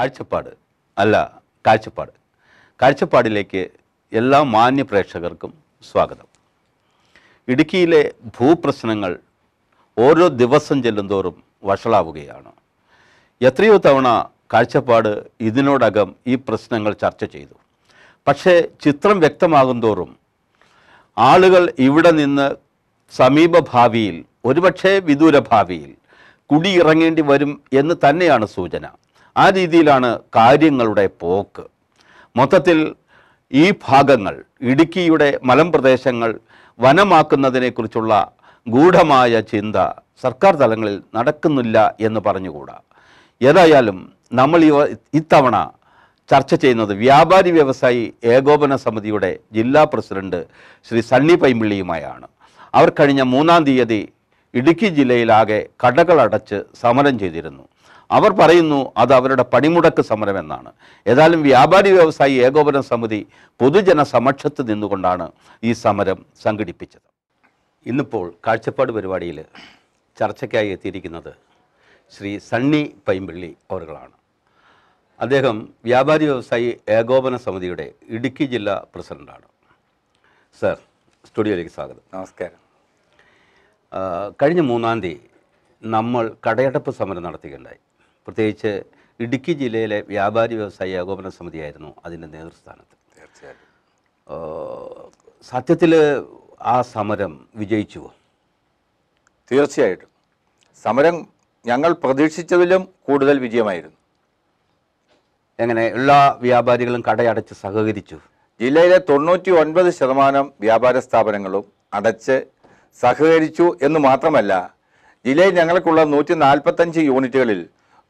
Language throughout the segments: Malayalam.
ആഴ്ചപ്പാട് അല്ല കാഴ്ചപ്പാട് കാഴ്ചപ്പാടിലേക്ക് എല്ലാ മാന്യ പ്രേക്ഷകർക്കും സ്വാഗതം ഇടുക്കിയിലെ ഭൂപ്രശ്നങ്ങൾ ഓരോ ദിവസം ചെല്ലുന്തോറും വഷളാവുകയാണ് എത്രയോ തവണ കാഴ്ചപ്പാട് ഇതിനോടകം ഈ പ്രശ്നങ്ങൾ ചർച്ച ചെയ്തു പക്ഷേ ചിത്രം വ്യക്തമാകുന്തോറും ആളുകൾ ഇവിടെ നിന്ന് സമീപ ഭാവിയിൽ ഒരുപക്ഷേ വിദൂര ഭാവിയിൽ കുടിയിറങ്ങേണ്ടി വരും എന്ന് തന്നെയാണ് സൂചന ആ രീതിയിലാണ് കാര്യങ്ങളുടെ പോക്ക് മൊത്തത്തിൽ ഈ ഭാഗങ്ങൾ ഇടുക്കിയുടെ മലമ്പ്രദേശങ്ങൾ വനമാക്കുന്നതിനെക്കുറിച്ചുള്ള ഗൂഢമായ ചിന്ത സർക്കാർ തലങ്ങളിൽ നടക്കുന്നില്ല എന്ന് പറഞ്ഞുകൂടാ ഏതായാലും നമ്മൾ ഈ ഇത്തവണ ചർച്ച ചെയ്യുന്നത് വ്യാപാരി വ്യവസായി ഏകോപന സമിതിയുടെ ജില്ലാ പ്രസിഡന്റ് ശ്രീ സണ്ണി പൈമ്പിള്ളിയുമായാണ് അവർ കഴിഞ്ഞ മൂന്നാം തീയതി ഇടുക്കി ജില്ലയിലാകെ കടകളടച്ച് സമരം ചെയ്തിരുന്നു അവർ പറയുന്നു അത് അവരുടെ പണിമുടക്ക് സമരം എന്നാണ് ഏതായാലും വ്യാപാരി വ്യവസായി ഏകോപന സമിതി പൊതുജന സമക്ഷത്ത് നിന്നുകൊണ്ടാണ് ഈ സമരം സംഘടിപ്പിച്ചത് ഇന്നിപ്പോൾ കാഴ്ചപ്പാട് പരിപാടിയിൽ ചർച്ചയ്ക്കായി എത്തിയിരിക്കുന്നത് ശ്രീ സണ്ണി പൈമ്പള്ളി അവരുകളാണ് അദ്ദേഹം വ്യാപാരി വ്യവസായി ഏകോപന സമിതിയുടെ ഇടുക്കി ജില്ലാ പ്രസിഡൻ്റാണ് സർ സ്റ്റുഡിയോയിലേക്ക് സ്വാഗതം നമസ്കാരം കഴിഞ്ഞ മൂന്നാം തീയതി നമ്മൾ കടയടപ്പ് സമരം നടത്തുകയുണ്ടായി പ്രത്യേകിച്ച് ഇടുക്കി ജില്ലയിലെ വ്യാപാരി വ്യവസായി ഏകോപന സമിതിയായിരുന്നു അതിൻ്റെ നേതൃസ്ഥാനത്ത് തീർച്ചയായിട്ടും സത്യത്തിൽ ആ സമരം വിജയിച്ചുവോ തീർച്ചയായിട്ടും സമരം ഞങ്ങൾ പ്രതീക്ഷിച്ചതിലും കൂടുതൽ വിജയമായിരുന്നു എങ്ങനെ എല്ലാ വ്യാപാരികളും കടയടച്ച് സഹകരിച്ചു ജില്ലയിലെ തൊണ്ണൂറ്റി ഒൻപത് ശതമാനം വ്യാപാര സ്ഥാപനങ്ങളും അടച്ച് സഹകരിച്ചു എന്ന് മാത്രമല്ല ജില്ലയിൽ ഞങ്ങൾക്കുള്ള നൂറ്റി നാൽപ്പത്തഞ്ച് യൂണിറ്റുകളിൽ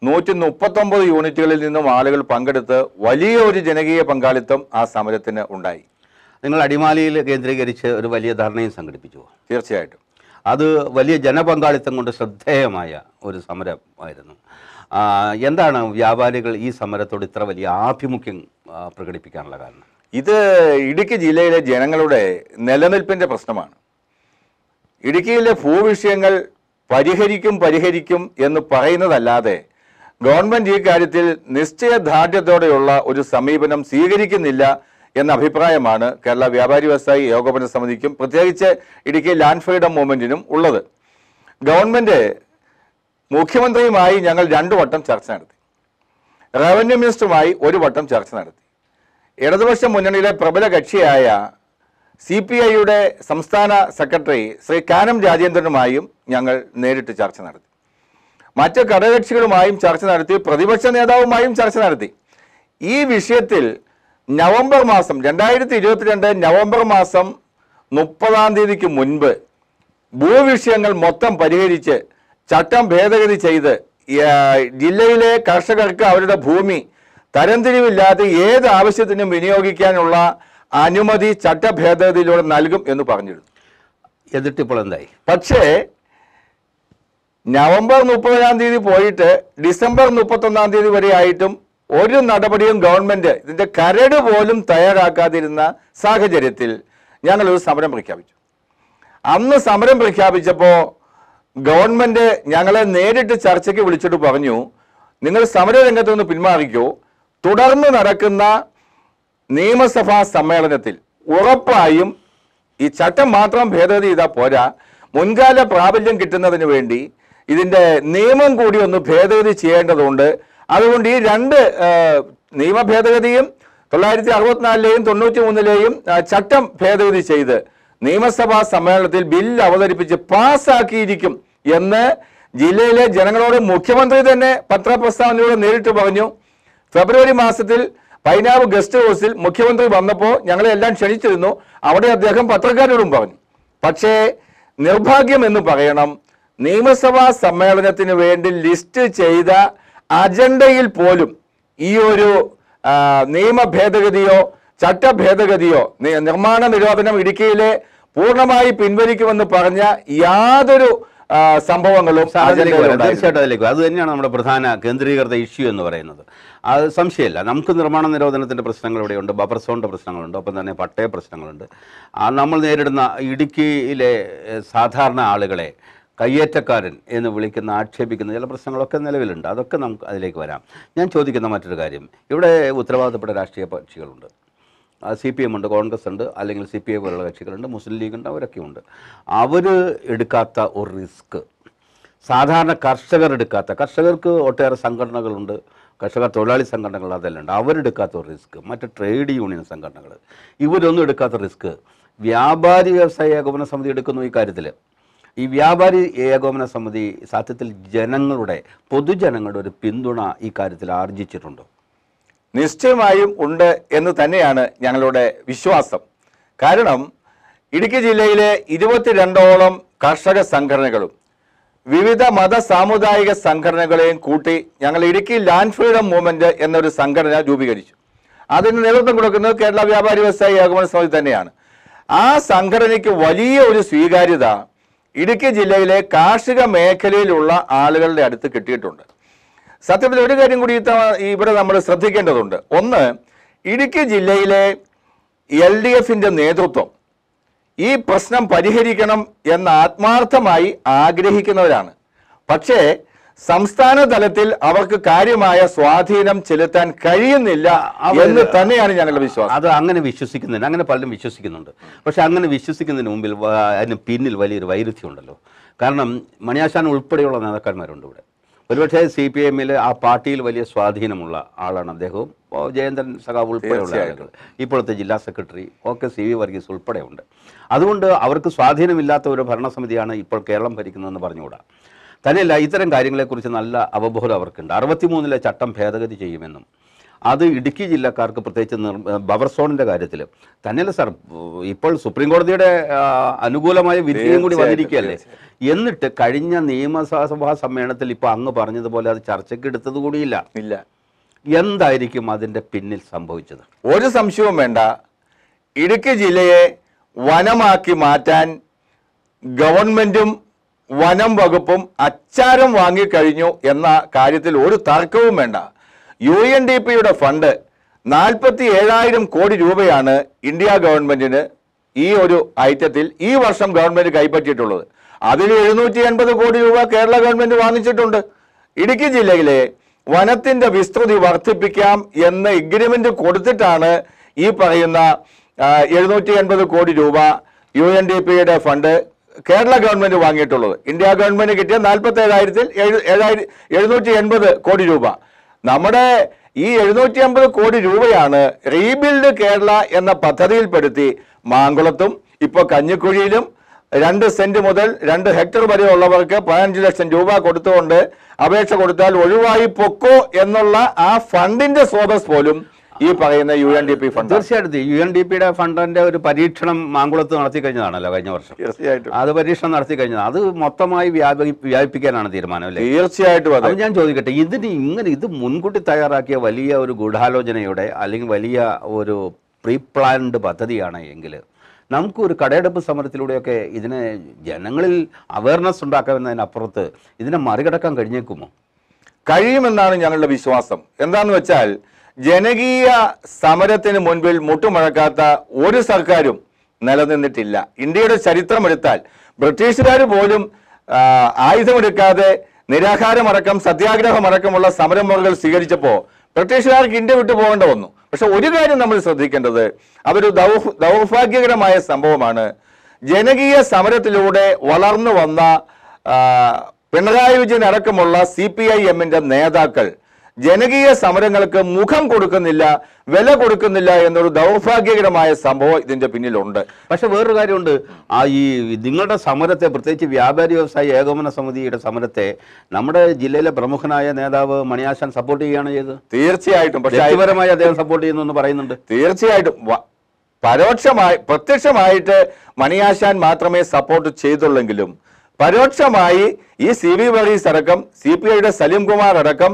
നൂറ്റി മുപ്പത്തൊമ്പത് യൂണിറ്റുകളിൽ നിന്നും ആളുകൾ പങ്കെടുത്ത് വലിയ ഒരു ജനകീയ പങ്കാളിത്തം ആ സമരത്തിന് ഉണ്ടായി നിങ്ങൾ അടിമാലിയിൽ കേന്ദ്രീകരിച്ച് ഒരു വലിയ ധർണയും സംഘടിപ്പിച്ചു തീർച്ചയായിട്ടും അത് വലിയ ജനപങ്കാളിത്തം കൊണ്ട് ശ്രദ്ധേയമായ ഒരു സമരമായിരുന്നു എന്താണ് വ്യാപാരികൾ ഈ സമരത്തോട് ഇത്ര വലിയ ആഭിമുഖ്യം പ്രകടിപ്പിക്കാനുള്ള കാരണം ഇത് ഇടുക്കി ജില്ലയിലെ ജനങ്ങളുടെ നിലനിൽപ്പിൻ്റെ പ്രശ്നമാണ് ഇടുക്കിയിലെ ഭൂവിഷയങ്ങൾ പരിഹരിക്കും പരിഹരിക്കും എന്ന് പറയുന്നതല്ലാതെ ഗവൺമെന്റ് ഈ കാര്യത്തിൽ നിശ്ചയദാർഢ്യത്തോടെയുള്ള ഒരു സമീപനം സ്വീകരിക്കുന്നില്ല എന്ന അഭിപ്രായമാണ് കേരള വ്യാപാരി വ്യവസായി ഏകോപന സമിതിക്കും പ്രത്യേകിച്ച് ഇടുക്കി ലാൻഡ് ഫ്രീഡം മൂവ്മെന്റിനും ഉള്ളത് ഗവൺമെന്റ് മുഖ്യമന്ത്രിയുമായി ഞങ്ങൾ രണ്ടു വട്ടം ചർച്ച നടത്തി റവന്യൂ മിനിസ്റ്ററുമായി ഒരു വട്ടം ചർച്ച നടത്തി ഇടതുപക്ഷ മുന്നണിയിലെ പ്രബല കക്ഷിയായ സി പി ഐയുടെ സംസ്ഥാന സെക്രട്ടറി ശ്രീ കാനം രാജേന്ദ്രനുമായും ഞങ്ങൾ നേരിട്ട് ചർച്ച നടത്തി മറ്റ് ഘടകകക്ഷികളുമായും ചർച്ച നടത്തി പ്രതിപക്ഷ നേതാവുമായും ചർച്ച നടത്തി ഈ വിഷയത്തിൽ നവംബർ മാസം രണ്ടായിരത്തി ഇരുപത്തിരണ്ട് നവംബർ മാസം മുപ്പതാം തീയതിക്ക് മുൻപ് ഭൂവിഷയങ്ങൾ മൊത്തം പരിഹരിച്ച് ചട്ടം ഭേദഗതി ചെയ്ത് ജില്ലയിലെ കർഷകർക്ക് അവരുടെ ഭൂമി തരംതിരിവില്ലാതെ ഏത് ആവശ്യത്തിനും വിനിയോഗിക്കാനുള്ള അനുമതി ചട്ടഭേദഗതിയിലൂടെ നൽകും എന്ന് പറഞ്ഞിരുന്നു എന്നിട്ട് എന്തായി പക്ഷേ നവംബർ മുപ്പതാം തീയതി പോയിട്ട് ഡിസംബർ മുപ്പത്തൊന്നാം തീയതി വരെ ആയിട്ടും ഒരു നടപടിയും ഗവൺമെന്റ് ഇതിന്റെ കരട് പോലും തയ്യാറാക്കാതിരുന്ന സാഹചര്യത്തിൽ ഞങ്ങളൊരു സമരം പ്രഖ്യാപിച്ചു അന്ന് സമരം പ്രഖ്യാപിച്ചപ്പോൾ ഗവൺമെന്റ് ഞങ്ങളെ നേരിട്ട് ചർച്ചയ്ക്ക് വിളിച്ചിട്ട് പറഞ്ഞു നിങ്ങൾ സമരരംഗത്തു നിന്ന് പിന്മാറിക്കോ തുടർന്ന് നടക്കുന്ന നിയമസഭാ സമ്മേളനത്തിൽ ഉറപ്പായും ഈ ചട്ടം മാത്രം ഭേദഗതി ചെയ്താൽ പോരാ മുൻകാല പ്രാബല്യം കിട്ടുന്നതിന് വേണ്ടി ഇതിൻ്റെ നിയമം കൂടി ഒന്ന് ഭേദഗതി ചെയ്യേണ്ടതുണ്ട് അതുകൊണ്ട് ഈ രണ്ട് നിയമ ഭേദഗതിയും തൊള്ളായിരത്തി അറുപത്തിനാലിലെയും തൊണ്ണൂറ്റി മൂന്നിലെയും ചട്ടം ഭേദഗതി ചെയ്ത് നിയമസഭാ സമ്മേളനത്തിൽ ബില്ല് അവതരിപ്പിച്ച് പാസ്സാക്കിയിരിക്കും എന്ന് ജില്ലയിലെ ജനങ്ങളോട് മുഖ്യമന്ത്രി തന്നെ പത്രപ്രസ്താവനയോട് നേരിട്ട് പറഞ്ഞു ഫെബ്രുവരി മാസത്തിൽ പൈനാവ് ഗസ്റ്റ് ഹൗസിൽ മുഖ്യമന്ത്രി വന്നപ്പോൾ ഞങ്ങളെല്ലാം ക്ഷണിച്ചിരുന്നു അവിടെ അദ്ദേഹം പത്രക്കാരോടും പറഞ്ഞു പക്ഷേ നിർഭാഗ്യം എന്ന് പറയണം നിയമസഭാ സമ്മേളനത്തിന് വേണ്ടി ലിസ്റ്റ് ചെയ്ത അജണ്ടയിൽ പോലും ഈ ഒരു നിയമ ഭേദഗതിയോ ചട്ട ഭേദഗതിയോ നിർമ്മാണ നിരോധനം ഇടുക്കിയിലെ പൂർണ്ണമായി പിൻവലിക്കുമെന്ന് പറഞ്ഞ യാതൊരു സംഭവങ്ങളും തീർച്ചയായിട്ടും അതിലേക്ക് അത് തന്നെയാണ് നമ്മുടെ പ്രധാന കേന്ദ്രീകൃത ഇഷ്യൂ എന്ന് പറയുന്നത് അത് സംശയമില്ല നമുക്ക് നിർമ്മാണ നിരോധനത്തിൻ്റെ പ്രശ്നങ്ങൾ ഇവിടെയുണ്ട് ബഫർ സോണിൻ്റെ പ്രശ്നങ്ങളുണ്ട് ഒപ്പം തന്നെ പട്ടയ പ്രശ്നങ്ങളുണ്ട് നമ്മൾ നേരിടുന്ന ഇടുക്കിയിലെ സാധാരണ ആളുകളെ കയ്യേറ്റക്കാരൻ എന്ന് വിളിക്കുന്ന ആക്ഷേപിക്കുന്ന ചില പ്രശ്നങ്ങളൊക്കെ നിലവിലുണ്ട് അതൊക്കെ നമുക്ക് അതിലേക്ക് വരാം ഞാൻ ചോദിക്കുന്ന മറ്റൊരു കാര്യം ഇവിടെ ഉത്തരവാദിത്തപ്പെട്ട രാഷ്ട്രീയ കക്ഷികളുണ്ട് സി പി എം ഉണ്ട് കോൺഗ്രസ് ഉണ്ട് അല്ലെങ്കിൽ സി പി ഐ പോലുള്ള കക്ഷികളുണ്ട് മുസ്ലിം ലീഗ് ഉണ്ട് അവരൊക്കെ ഉണ്ട് അവർ എടുക്കാത്ത ഒരു റിസ്ക് സാധാരണ കർഷകർ എടുക്കാത്ത കർഷകർക്ക് ഒട്ടേറെ സംഘടനകളുണ്ട് കർഷക തൊഴിലാളി സംഘടനകൾ അതെല്ലാം ഉണ്ട് അവരെടുക്കാത്ത ഒരു റിസ്ക് മറ്റ് ട്രേഡ് യൂണിയൻ സംഘടനകൾ ഇവരൊന്നും എടുക്കാത്ത റിസ്ക് വ്യാപാരി വ്യവസായ ഏകോപന സമിതി എടുക്കുന്നു ഈ കാര്യത്തിൽ ഈ വ്യാപാരി ഏകോപന സമിതി സത്യത്തിൽ ജനങ്ങളുടെ പൊതുജനങ്ങളുടെ ഒരു പിന്തുണ ഈ കാര്യത്തിൽ ആർജിച്ചിട്ടുണ്ടോ നിശ്ചയമായും ഉണ്ട് എന്ന് തന്നെയാണ് ഞങ്ങളുടെ വിശ്വാസം കാരണം ഇടുക്കി ജില്ലയിലെ ഇരുപത്തിരണ്ടോളം കർഷക സംഘടനകളും വിവിധ മത സാമുദായിക സംഘടനകളെയും കൂട്ടി ഞങ്ങൾ ഇടുക്കി ലാൻഡ് ഫ്രീഡം മൂവ്മെന്റ് എന്നൊരു സംഘടന രൂപീകരിച്ചു അതിന് നേതൃത്വം കൊടുക്കുന്നത് കേരള വ്യാപാരി വ്യവസായ ഏകോപന സമിതി തന്നെയാണ് ആ സംഘടനയ്ക്ക് വലിയ ഒരു സ്വീകാര്യത ഇടുക്കി ജില്ലയിലെ കാർഷിക മേഖലയിലുള്ള ആളുകളുടെ അടുത്ത് കിട്ടിയിട്ടുണ്ട് സത്യത്തിൽ ഒരു കാര്യം കൂടി ഇവിടെ നമ്മൾ ശ്രദ്ധിക്കേണ്ടതുണ്ട് ഒന്ന് ഇടുക്കി ജില്ലയിലെ എൽ ഡി എഫിൻ്റെ നേതൃത്വം ഈ പ്രശ്നം പരിഹരിക്കണം എന്ന് ആത്മാർത്ഥമായി ആഗ്രഹിക്കുന്നവരാണ് പക്ഷേ സംസ്ഥാന തലത്തിൽ അവർക്ക് കാര്യമായ സ്വാധീനം ചെലുത്താൻ കഴിയുന്നില്ല എന്ന് തന്നെയാണ് ഞങ്ങളുടെ വിശ്വാസം അത് അങ്ങനെ വിശ്വസിക്കുന്നുണ്ട് അങ്ങനെ പലരും വിശ്വസിക്കുന്നുണ്ട് പക്ഷെ അങ്ങനെ വിശ്വസിക്കുന്നതിന് മുമ്പിൽ അതിന് പിന്നിൽ വലിയൊരു വൈരുദ്ധ്യമുണ്ടല്ലോ കാരണം മണിയാശാൻ ഉൾപ്പെടെയുള്ള നേതാക്കന്മാരുണ്ട് ഇവിടെ ഒരുപക്ഷെ സി പി എമ്മിൽ ആ പാർട്ടിയിൽ വലിയ സ്വാധീനമുള്ള ആളാണ് അദ്ദേഹവും ജയേന്ദ്രൻ സഖാവ് ഉൾപ്പെടെയുള്ള ആളുകൾ ഇപ്പോഴത്തെ ജില്ലാ സെക്രട്ടറി ഒക്കെ സി വി വർഗീസ് ഉൾപ്പെടെയുണ്ട് അതുകൊണ്ട് അവർക്ക് സ്വാധീനമില്ലാത്ത ഒരു ഭരണസമിതിയാണ് ഇപ്പോൾ കേരളം ഭരിക്കുന്നതെന്ന് പറഞ്ഞുകൂടാ തന്നെയല്ല ഇത്തരം കാര്യങ്ങളെക്കുറിച്ച് നല്ല അവബോധം അവർക്കുണ്ട് അറുപത്തിമൂന്നിലെ ചട്ടം ഭേദഗതി ചെയ്യുമെന്നും അത് ഇടുക്കി ജില്ലക്കാർക്ക് പ്രത്യേകിച്ച് ബവർ സോണിൻ്റെ കാര്യത്തിൽ തന്നെയല്ല സാർ ഇപ്പോൾ സുപ്രീം കോടതിയുടെ അനുകൂലമായ വിധിയും കൂടി വന്നിരിക്കുകയല്ലേ എന്നിട്ട് കഴിഞ്ഞ നിയമസഭാ സമ്മേളനത്തിൽ ഇപ്പോൾ അങ്ങ് പറഞ്ഞതുപോലെ അത് ചർച്ചയ്ക്ക് എടുത്തത് കൂടിയില്ല ഇല്ല എന്തായിരിക്കും അതിൻ്റെ പിന്നിൽ സംഭവിച്ചത് ഒരു സംശയവും വേണ്ട ഇടുക്കി ജില്ലയെ വനമാക്കി മാറ്റാൻ ഗവൺമെൻറ്റും വനം വകുപ്പും അച്ചാരം വാങ്ങിക്കഴിഞ്ഞു എന്ന കാര്യത്തിൽ ഒരു തർക്കവും വേണ്ട യു എൻ ഡി പിയുടെ ഫണ്ട് നാൽപ്പത്തി ഏഴായിരം കോടി രൂപയാണ് ഇന്ത്യ ഗവൺമെന്റിന് ഈ ഒരു ഐറ്റത്തിൽ ഈ വർഷം ഗവൺമെന്റ് കൈപ്പറ്റിയിട്ടുള്ളത് അതിൽ എഴുന്നൂറ്റി എൺപത് കോടി രൂപ കേരള ഗവൺമെന്റ് വാങ്ങിച്ചിട്ടുണ്ട് ഇടുക്കി ജില്ലയിലെ വനത്തിന്റെ വിസ്തൃതി വർദ്ധിപ്പിക്കാം എന്ന എഗ്രിമെന്റ് കൊടുത്തിട്ടാണ് ഈ പറയുന്ന എഴുന്നൂറ്റി എൺപത് കോടി രൂപ യു എൻ ഡി പിയുടെ ഫണ്ട് കേരള ഗവൺമെന്റ് വാങ്ങിയിട്ടുള്ളത് ഇന്ത്യ ഗവൺമെന്റ് കിട്ടിയ നാൽപ്പത്തി ഏഴായിരത്തിൽ എഴുന്നൂറ്റി എൺപത് കോടി രൂപ നമ്മുടെ ഈ എഴുന്നൂറ്റി അമ്പത് കോടി രൂപയാണ് റീബിൽഡ് കേരള എന്ന പദ്ധതിയിൽപ്പെടുത്തി മാങ്കുളത്തും ഇപ്പോൾ കഞ്ഞിക്കുഴിയിലും രണ്ട് സെന്റ് മുതൽ രണ്ട് ഹെക്ടർ വരെ ഉള്ളവർക്ക് പതിനഞ്ച് ലക്ഷം രൂപ കൊടുത്തുകൊണ്ട് അപേക്ഷ കൊടുത്താൽ ഒഴിവായി പൊക്കോ എന്നുള്ള ആ ഫണ്ടിന്റെ സ്രോതസ് പോലും ഈ പറയുന്ന U N D P fund തീർച്ചയായിട്ടും യു എൻ ഡി പിയുടെ ഫണ്ടിന്റെ ഒരു പരീക്ഷണം മാങ്കുളത്ത് നടത്തി കഴിഞ്ഞതാണല്ലോ കഴിഞ്ഞ വർഷം തീർച്ചയായിട്ടും അത് പരീക്ഷണം നടത്തി കഴിഞ്ഞത് അത് മൊത്തമായി വ്യാപിപ്പിക്കാനാണ് തീരുമാനം അല്ലേ തീർച്ചയായിട്ടും അത് ഞാൻ ചോദിക്കട്ടെ ഇതിന് ഇങ്ങനെ ഇത് മുൻകൂട്ടി തയ്യാറാക്കിയ വലിയ ഒരു ഗൂഢാലോചനയുടെ അല്ലെങ്കിൽ വലിയ ഒരു പ്രീ പ്ലാൻഡ് പദ്ധതിയാണ് എങ്കിൽ നമുക്ക് ഒരു കടയെടുപ്പ് സമരത്തിലൂടെയൊക്കെ ഇതിനെ ജനങ്ങളിൽ അവയർനെസ് ഉണ്ടാക്കാമെന്നതിനപ്പുറത്ത് ഇതിനെ മറികടക്കാൻ കഴിഞ്ഞേക്കുമോ കഴിയുമെന്നാണ് ഞങ്ങളുടെ വിശ്വാസം എന്താണെന്ന് വെച്ചാൽ ജനകീയ സമരത്തിന് മുൻപിൽ മുട്ടുമഴക്കാത്ത ഒരു സർക്കാരും നിലനിന്നിട്ടില്ല ഇന്ത്യയുടെ ചരിത്രമെടുത്താൽ ബ്രിട്ടീഷുകാർ പോലും ആയുധമെടുക്കാതെ നിരാഹാരമടക്കം സത്യാഗ്രഹമടക്കമുള്ള സമരം മുറകൾ സ്വീകരിച്ചപ്പോൾ ബ്രിട്ടീഷുകാർക്ക് ഇന്ത്യ വിട്ടു പോകേണ്ട വന്നു പക്ഷെ ഒരു കാര്യം നമ്മൾ ശ്രദ്ധിക്കേണ്ടത് അതൊരു ദൗർഭാഗ്യകരമായ സംഭവമാണ് ജനകീയ സമരത്തിലൂടെ വളർന്നു വന്ന പിണറായി വിജയൻ അടക്കമുള്ള സി പി ഐ എമ്മിന്റെ നേതാക്കൾ ജനകീയ സമരങ്ങൾക്ക് മുഖം കൊടുക്കുന്നില്ല വില കൊടുക്കുന്നില്ല എന്നൊരു ദൗർഭാഗ്യകരമായ സംഭവം ഇതിന്റെ പിന്നിലുണ്ട് പക്ഷെ വേറൊരു കാര്യമുണ്ട് ആ ഈ നിങ്ങളുടെ സമരത്തെ പ്രത്യേകിച്ച് വ്യാപാരി വ്യവസായ ഏകോപന സമിതിയുടെ സമരത്തെ നമ്മുടെ ജില്ലയിലെ പ്രമുഖനായ നേതാവ് മണിയാശാൻ സപ്പോർട്ട് ചെയ്യുകയാണ് ചെയ്തത് തീർച്ചയായിട്ടും പക്ഷേ വ്യക്തിപരമായി അദ്ദേഹം സപ്പോർട്ട് ചെയ്യുന്നു പറയുന്നുണ്ട് തീർച്ചയായിട്ടും പരോക്ഷമായി പ്രത്യക്ഷമായിട്ട് മണിയാശാൻ മാത്രമേ സപ്പോർട്ട് ചെയ്തുള്ളെങ്കിലും പരോക്ഷമായി ഈ സി വി വർഗീസ് അടക്കം സി പി ഐയുടെ സലീംകുമാർ അടക്കം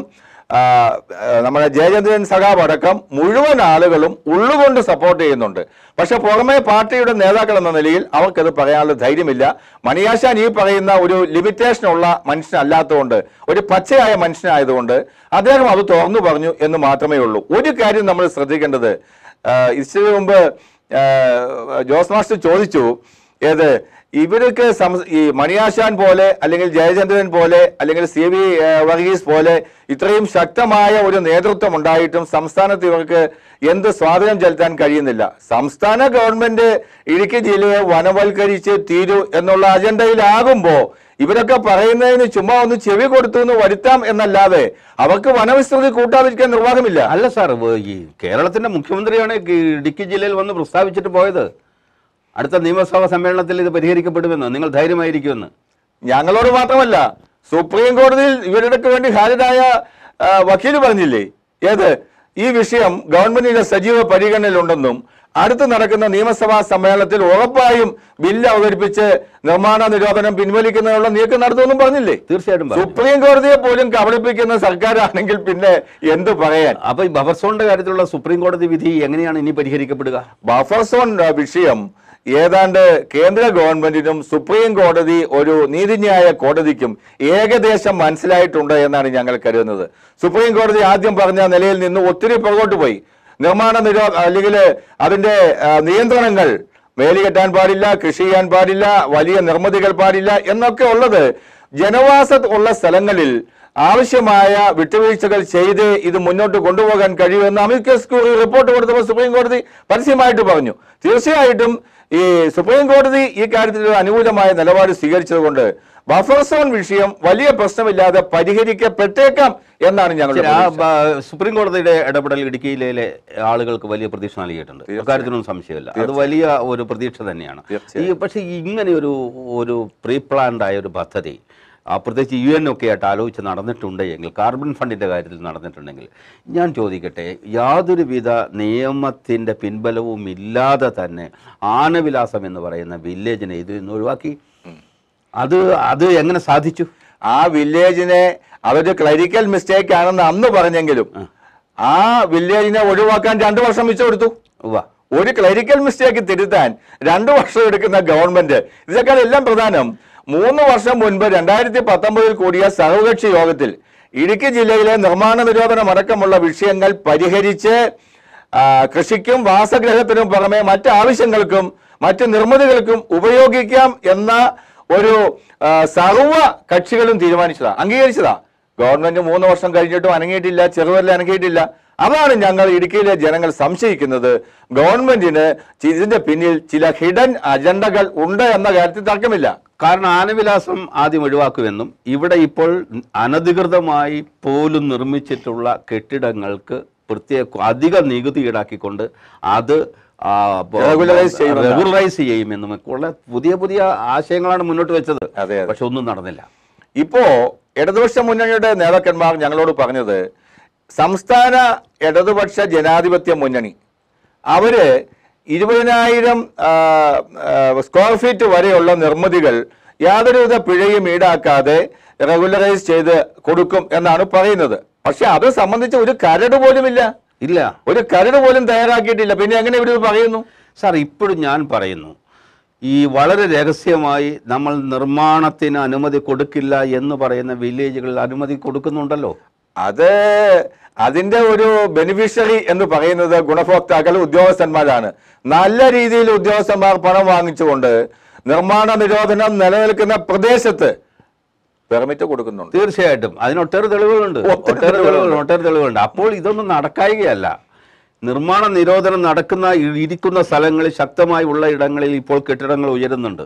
നമ്മുടെ ജയചന്ദ്രൻ സഖാബ് അടക്കം മുഴുവൻ ആളുകളും ഉള്ളുകൊണ്ട് സപ്പോർട്ട് ചെയ്യുന്നുണ്ട് പക്ഷെ പുറമെ പാർട്ടിയുടെ നേതാക്കൾ എന്ന നിലയിൽ അവർക്കത് പറയാനുള്ള ധൈര്യമില്ല മണിയാശാൻ ഈ പറയുന്ന ഒരു ലിമിറ്റേഷനുള്ള മനുഷ്യനല്ലാത്തതുകൊണ്ട് ഒരു പച്ചയായ മനുഷ്യനായതുകൊണ്ട് അദ്ദേഹം അത് തുറന്നു പറഞ്ഞു എന്ന് മാത്രമേ ഉള്ളൂ ഒരു കാര്യം നമ്മൾ ശ്രദ്ധിക്കേണ്ടത് ഇച്ചിരി മുമ്പ് ജോസ് മാസ്റ്റർ ചോദിച്ചു ഏത് ഇവരൊക്കെ ഈ മണിയാശാൻ പോലെ അല്ലെങ്കിൽ ജയചന്ദ്രൻ പോലെ അല്ലെങ്കിൽ സി വി വർഗീസ് പോലെ ഇത്രയും ശക്തമായ ഒരു നേതൃത്വം ഉണ്ടായിട്ടും സംസ്ഥാനത്ത് ഇവർക്ക് എന്ത് സ്വാധീനം ചെലുത്താൻ കഴിയുന്നില്ല സംസ്ഥാന ഗവൺമെന്റ് ഇടുക്കി ജില്ലയെ വനവൽക്കരിച്ച് തീരൂ എന്നുള്ള അജണ്ടയിലാകുമ്പോൾ ഇവരൊക്കെ പറയുന്നതിന് ചുമ്മാ ഒന്ന് ചെവി കൊടുത്തു എന്ന് വരുത്താം എന്നല്ലാതെ അവർക്ക് വനവിസ്തൃതി കൂട്ടാതിരിക്കാൻ നിർവാഹമില്ല അല്ല സാർ ഈ കേരളത്തിന്റെ മുഖ്യമന്ത്രിയാണ് ഇടുക്കി ജില്ലയിൽ വന്ന് പ്രസ്താവിച്ചിട്ട് പോയത് അടുത്ത നിയമസഭാ സമ്മേളനത്തിൽ ഇത് പരിഹരിക്കപ്പെടുമെന്ന് നിങ്ങൾ ധൈര്യമായിരിക്കുമെന്ന് ഞങ്ങളോട് മാത്രമല്ല സുപ്രീം കോടതിയിൽ ഇവരുടെക്ക് വേണ്ടി ഹാജരായ വക്കീൽ പറഞ്ഞില്ലേ ഏത് ഈ വിഷയം ഗവൺമെന്റിന്റെ സജീവ പരിഗണനയിലുണ്ടെന്നും അടുത്ത് നടക്കുന്ന നിയമസഭാ സമ്മേളനത്തിൽ ഉറപ്പായും ബില്ല് അവതരിപ്പിച്ച് നിർമ്മാണ നിരോധനം പിൻവലിക്കുന്നതിനുള്ള നീക്കം നടത്തുമെന്നും പറഞ്ഞില്ലേ തീർച്ചയായിട്ടും സുപ്രീം കോടതിയെ പോലും കബളിപ്പിക്കുന്ന സർക്കാരാണെങ്കിൽ പിന്നെ എന്ത് പറയാൻ അപ്പൊ ബഫർസോണിന്റെ ബഫർ കാര്യത്തിലുള്ള സുപ്രീം കോടതി വിധി എങ്ങനെയാണ് ഇനി പരിഹരിക്കപ്പെടുക ബഫർ സോൺ വിഷയം ഏതാണ്ട് കേന്ദ്ര ഗവൺമെന്റിനും സുപ്രീം കോടതി ഒരു നീതിന്യായ കോടതിക്കും ഏകദേശം മനസ്സിലായിട്ടുണ്ട് എന്നാണ് ഞങ്ങൾ കരുതുന്നത് സുപ്രീം കോടതി ആദ്യം പറഞ്ഞ നിലയിൽ നിന്ന് ഒത്തിരി പുറകോട്ട് പോയി നിർമ്മാണ നിരോ അല്ലെങ്കിൽ അതിന്റെ നിയന്ത്രണങ്ങൾ വേലി കെട്ടാൻ പാടില്ല കൃഷി ചെയ്യാൻ പാടില്ല വലിയ നിർമ്മിതികൾ പാടില്ല എന്നൊക്കെ ഉള്ളത് ജനവാസ ഉള്ള സ്ഥലങ്ങളിൽ ആവശ്യമായ വിട്ടുവീഴ്ചകൾ ചെയ്ത് ഇത് മുന്നോട്ട് കൊണ്ടുപോകാൻ കഴിയുമെന്ന് അമിക്കസ് ക്യൂറി റിപ്പോർട്ട് കൊടുത്തപ്പോൾ സുപ്രീം കോടതി പരസ്യമായിട്ട് പറഞ്ഞു തീർച്ചയായിട്ടും ഈ സുപ്രീം കോടതി ഈ കാര്യത്തിൽ ഒരു അനുകൂലമായ നിലപാട് സ്വീകരിച്ചതുകൊണ്ട് ബഫർ സോൺ വിഷയം വലിയ പ്രശ്നമില്ലാതെ പരിഹരിക്കപ്പെട്ടേക്കാം എന്നാണ് ഞങ്ങൾ സുപ്രീം കോടതിയുടെ ഇടപെടൽ ജില്ലയിലെ ആളുകൾക്ക് വലിയ പ്രതീക്ഷ നൽകിയിട്ടുണ്ട് കാര്യത്തിനൊന്നും സംശയമില്ല അത് വലിയ ഒരു പ്രതീക്ഷ തന്നെയാണ് ഈ പക്ഷേ ഇങ്ങനെ ഒരു ഒരു പ്രീ പ്ലാൻഡ് ഒരു പദ്ധതി പ്രത്യേകിച്ച് യു എൻ ഒക്കെ ആയിട്ട് ആലോചിച്ച് നടന്നിട്ടുണ്ട് എങ്കിൽ കാർബൺ ഫണ്ടിൻ്റെ കാര്യത്തിൽ നടന്നിട്ടുണ്ടെങ്കിൽ ഞാൻ ചോദിക്കട്ടെ യാതൊരുവിധ നിയമത്തിൻ്റെ പിൻബലവും ഇല്ലാതെ തന്നെ ആനവിലാസം എന്ന് പറയുന്ന വില്ലേജിനെ ഇത് ഇന്ന് ഒഴിവാക്കി അത് അത് എങ്ങനെ സാധിച്ചു ആ വില്ലേജിനെ അവരുടെ ക്ലരിക്കൽ മിസ്റ്റേക്ക് ആണെന്ന് അന്ന് പറഞ്ഞെങ്കിലും ആ വില്ലേജിനെ ഒഴിവാക്കാൻ രണ്ടു വർഷം വെച്ചെടുത്തു ഒരു ക്ലരിക്കൽ മിസ്റ്റേക്ക് തിരുത്താൻ രണ്ടു വർഷം എടുക്കുന്ന ഗവൺമെന്റ് ഇതൊക്കെ എല്ലാം പ്രധാനം മൂന്ന് വർഷം മുൻപ് രണ്ടായിരത്തി പത്തൊമ്പതിൽ കൂടിയ സർവകക്ഷി യോഗത്തിൽ ഇടുക്കി ജില്ലയിലെ നിർമ്മാണ നിരോധനം അടക്കമുള്ള വിഷയങ്ങൾ പരിഹരിച്ച് കൃഷിക്കും വാസഗ്രഹത്തിനും പുറമെ മറ്റ് ആവശ്യങ്ങൾക്കും മറ്റ് നിർമ്മിതികൾക്കും ഉപയോഗിക്കാം എന്ന ഒരു സർവ കക്ഷികളും തീരുമാനിച്ചതാ അംഗീകരിച്ചതാ ഗവൺമെന്റ് മൂന്ന് വർഷം കഴിഞ്ഞിട്ടും അനങ്ങിയിട്ടില്ല ചെറുവരിൽ അനങ്ങിയിട്ടില്ല അതാണ് ഞങ്ങൾ ഇടുക്കിയിലെ ജനങ്ങൾ സംശയിക്കുന്നത് ഗവൺമെന്റിന് ഇതിന്റെ പിന്നിൽ ചില ഹിഡൻ അജണ്ടകൾ ഉണ്ട് എന്ന കാര്യത്തിൽ തർക്കമില്ല കാരണം ആനവിലാസം ആദ്യം ഒഴിവാക്കുമെന്നും ഇവിടെ ഇപ്പോൾ അനധികൃതമായി പോലും നിർമ്മിച്ചിട്ടുള്ള കെട്ടിടങ്ങൾക്ക് പ്രത്യേക അധിക നികുതി ഈടാക്കിക്കൊണ്ട് അത് റെഗുലറൈസ് ചെയ്യുമെന്നും ഉള്ള പുതിയ പുതിയ ആശയങ്ങളാണ് മുന്നോട്ട് വെച്ചത് പക്ഷെ ഒന്നും നടന്നില്ല ഇപ്പോ ഇടതുപക്ഷ മുന്നണിയുടെ നേതാക്കന്മാർ ഞങ്ങളോട് പറഞ്ഞത് സംസ്ഥാന ഇടതുപക്ഷ ജനാധിപത്യ മുന്നണി അവര് ഇരുപതിനായിരം സ്ക്വയർ ഫീറ്റ് വരെയുള്ള നിർമ്മിതികൾ യാതൊരുവിധ പിഴയും ഈടാക്കാതെ റെഗുലറൈസ് ചെയ്ത് കൊടുക്കും എന്നാണ് പറയുന്നത് പക്ഷെ അത് സംബന്ധിച്ച് ഒരു കരട് പോലും ഇല്ല ഇല്ല ഒരു കരട് പോലും തയ്യാറാക്കിയിട്ടില്ല പിന്നെ എങ്ങനെ ഇവിടെ പറയുന്നു സാർ ഇപ്പോഴും ഞാൻ പറയുന്നു ഈ വളരെ രഹസ്യമായി നമ്മൾ നിർമ്മാണത്തിന് അനുമതി കൊടുക്കില്ല എന്ന് പറയുന്ന വില്ലേജുകളിൽ അനുമതി കൊടുക്കുന്നുണ്ടല്ലോ അത് അതിന്റെ ഒരു ബെനിഫിഷ്യറി എന്ന് പറയുന്നത് ഗുണഭോക്താക്കൾ ഉദ്യോഗസ്ഥന്മാരാണ് നല്ല രീതിയിൽ ഉദ്യോഗസ്ഥന്മാർ പണം വാങ്ങിച്ചുകൊണ്ട് നിർമ്മാണ നിരോധനം നിലനിൽക്കുന്ന പ്രദേശത്ത് പെർമിറ്റ് കൊടുക്കുന്നുണ്ട് തീർച്ചയായിട്ടും അതിനൊട്ടേറെ തെളിവുകളുണ്ട് ഒട്ടേറെ തെളിവുകളുണ്ട് ഒട്ടേറെ തെളിവുകളുണ്ട് അപ്പോൾ ഇതൊന്നും നടക്കായികയല്ല നിർമ്മാണ നിരോധനം നടക്കുന്ന ഇരിക്കുന്ന സ്ഥലങ്ങളിൽ ശക്തമായി ഉള്ള ഇടങ്ങളിൽ ഇപ്പോൾ കെട്ടിടങ്ങൾ ഉയരുന്നുണ്ട്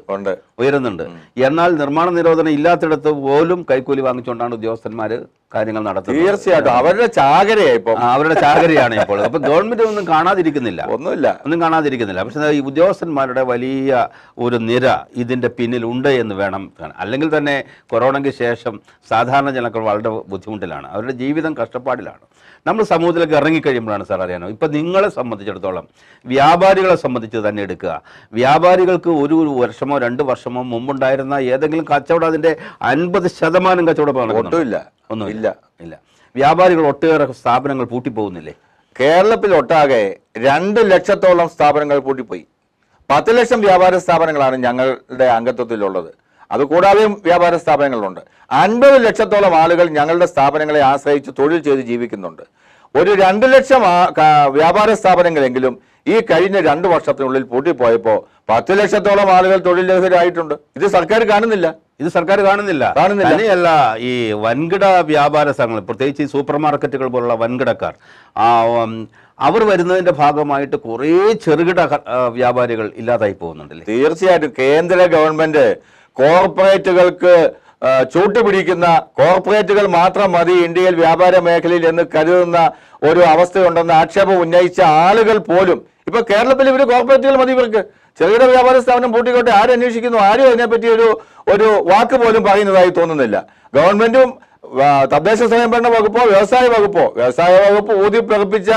ഉയരുന്നുണ്ട് എന്നാൽ നിർമ്മാണ നിരോധനം ഇല്ലാത്തിടത്ത് പോലും കൈക്കൂലി വാങ്ങിച്ചുകൊണ്ടാണ് ഉദ്യോഗസ്ഥന്മാർ കാര്യങ്ങൾ നടത്തുന്നത് തീർച്ചയായിട്ടും അവരുടെ ചാകരയാണ് അവരുടെ ചാകരയാണ് ഇപ്പോൾ അപ്പൊ ഗവൺമെന്റ് ഒന്നും കാണാതിരിക്കുന്നില്ല ഒന്നുമില്ല ഒന്നും കാണാതിരിക്കുന്നില്ല പക്ഷെ ഈ ഉദ്യോഗസ്ഥന്മാരുടെ വലിയ ഒരു നിര ഇതിന്റെ പിന്നിൽ ഉണ്ട് എന്ന് വേണം അല്ലെങ്കിൽ തന്നെ കൊറോണയ്ക്ക് ശേഷം സാധാരണ ജനങ്ങൾ വളരെ ബുദ്ധിമുട്ടിലാണ് അവരുടെ ജീവിതം കഷ്ടപ്പാടിലാണ് നമ്മൾ സമൂഹത്തിലേക്ക് ഇറങ്ങിക്കഴിയുമ്പോഴാണ് സാർ അറിയാനോ ഇപ്പം നിങ്ങളെ സംബന്ധിച്ചിടത്തോളം വ്യാപാരികളെ സംബന്ധിച്ച് തന്നെ എടുക്കുക വ്യാപാരികൾക്ക് ഒരു വർഷമോ രണ്ട് വർഷമോ മുമ്പുണ്ടായിരുന്ന ഏതെങ്കിലും കച്ചവടം അതിൻ്റെ അൻപത് ശതമാനം കച്ചവടമാണ് ഒട്ടുമില്ല ഒന്നും ഇല്ല ഇല്ല വ്യാപാരികൾ ഒട്ടേറെ സ്ഥാപനങ്ങൾ പൂട്ടിപ്പോകുന്നില്ലേ ഒട്ടാകെ രണ്ട് ലക്ഷത്തോളം സ്ഥാപനങ്ങൾ പൂട്ടിപ്പോയി പത്ത് ലക്ഷം വ്യാപാര സ്ഥാപനങ്ങളാണ് ഞങ്ങളുടെ അംഗത്വത്തിലുള്ളത് അതുകൂടാതെ വ്യാപാര സ്ഥാപനങ്ങളുണ്ട് അൻപത് ലക്ഷത്തോളം ആളുകൾ ഞങ്ങളുടെ സ്ഥാപനങ്ങളെ ആശ്രയിച്ച് തൊഴിൽ ചെയ്ത് ജീവിക്കുന്നുണ്ട് ഒരു രണ്ട് ലക്ഷം വ്യാപാര സ്ഥാപനങ്ങളെങ്കിലും ഈ കഴിഞ്ഞ രണ്ട് വർഷത്തിനുള്ളിൽ പൂട്ടിപ്പോയപ്പോ പത്ത് ലക്ഷത്തോളം ആളുകൾ തൊഴിലരഹിതരായിട്ടുണ്ട് ഇത് സർക്കാർ കാണുന്നില്ല ഇത് സർക്കാർ കാണുന്നില്ല കാണുന്നില്ല ഈ വൻകിട വ്യാപാര സ്ഥലങ്ങൾ പ്രത്യേകിച്ച് ഈ സൂപ്പർ മാർക്കറ്റുകൾ പോലുള്ള വൻകിടക്കാർ അവർ വരുന്നതിന്റെ ഭാഗമായിട്ട് കുറേ ചെറുകിട വ്യാപാരികൾ ഇല്ലാതായി പോകുന്നുണ്ടല്ലേ തീർച്ചയായിട്ടും കേന്ദ്ര ഗവൺമെന്റ് കോർപ്പറേറ്റുകൾക്ക് ചൂട്ടുപിടിക്കുന്ന കോർപ്പറേറ്റുകൾ മാത്രം മതി ഇന്ത്യയിൽ വ്യാപാര മേഖലയിൽ എന്ന് കരുതുന്ന ഒരു അവസ്ഥയുണ്ടെന്ന് ആക്ഷേപം ഉന്നയിച്ച ആളുകൾ പോലും ഇപ്പൊ കേരളത്തിൽ ഇവർ കോർപ്പറേറ്റുകൾ മതി ഇവർക്ക് ചെറുകിട വ്യാപാര സ്ഥാപനം പൂട്ടിക്കോട്ടെ ആരും അന്വേഷിക്കുന്നു ആരും അതിനെപ്പറ്റി ഒരു ഒരു വാക്ക് പോലും പറയുന്നതായി തോന്നുന്നില്ല ഗവൺമെന്റും തദ്ദേശ സ്വയംഭരണ വകുപ്പോ വ്യവസായ വകുപ്പോ വ്യവസായ വകുപ്പ് ഊതി പ്രകടിപ്പിച്ച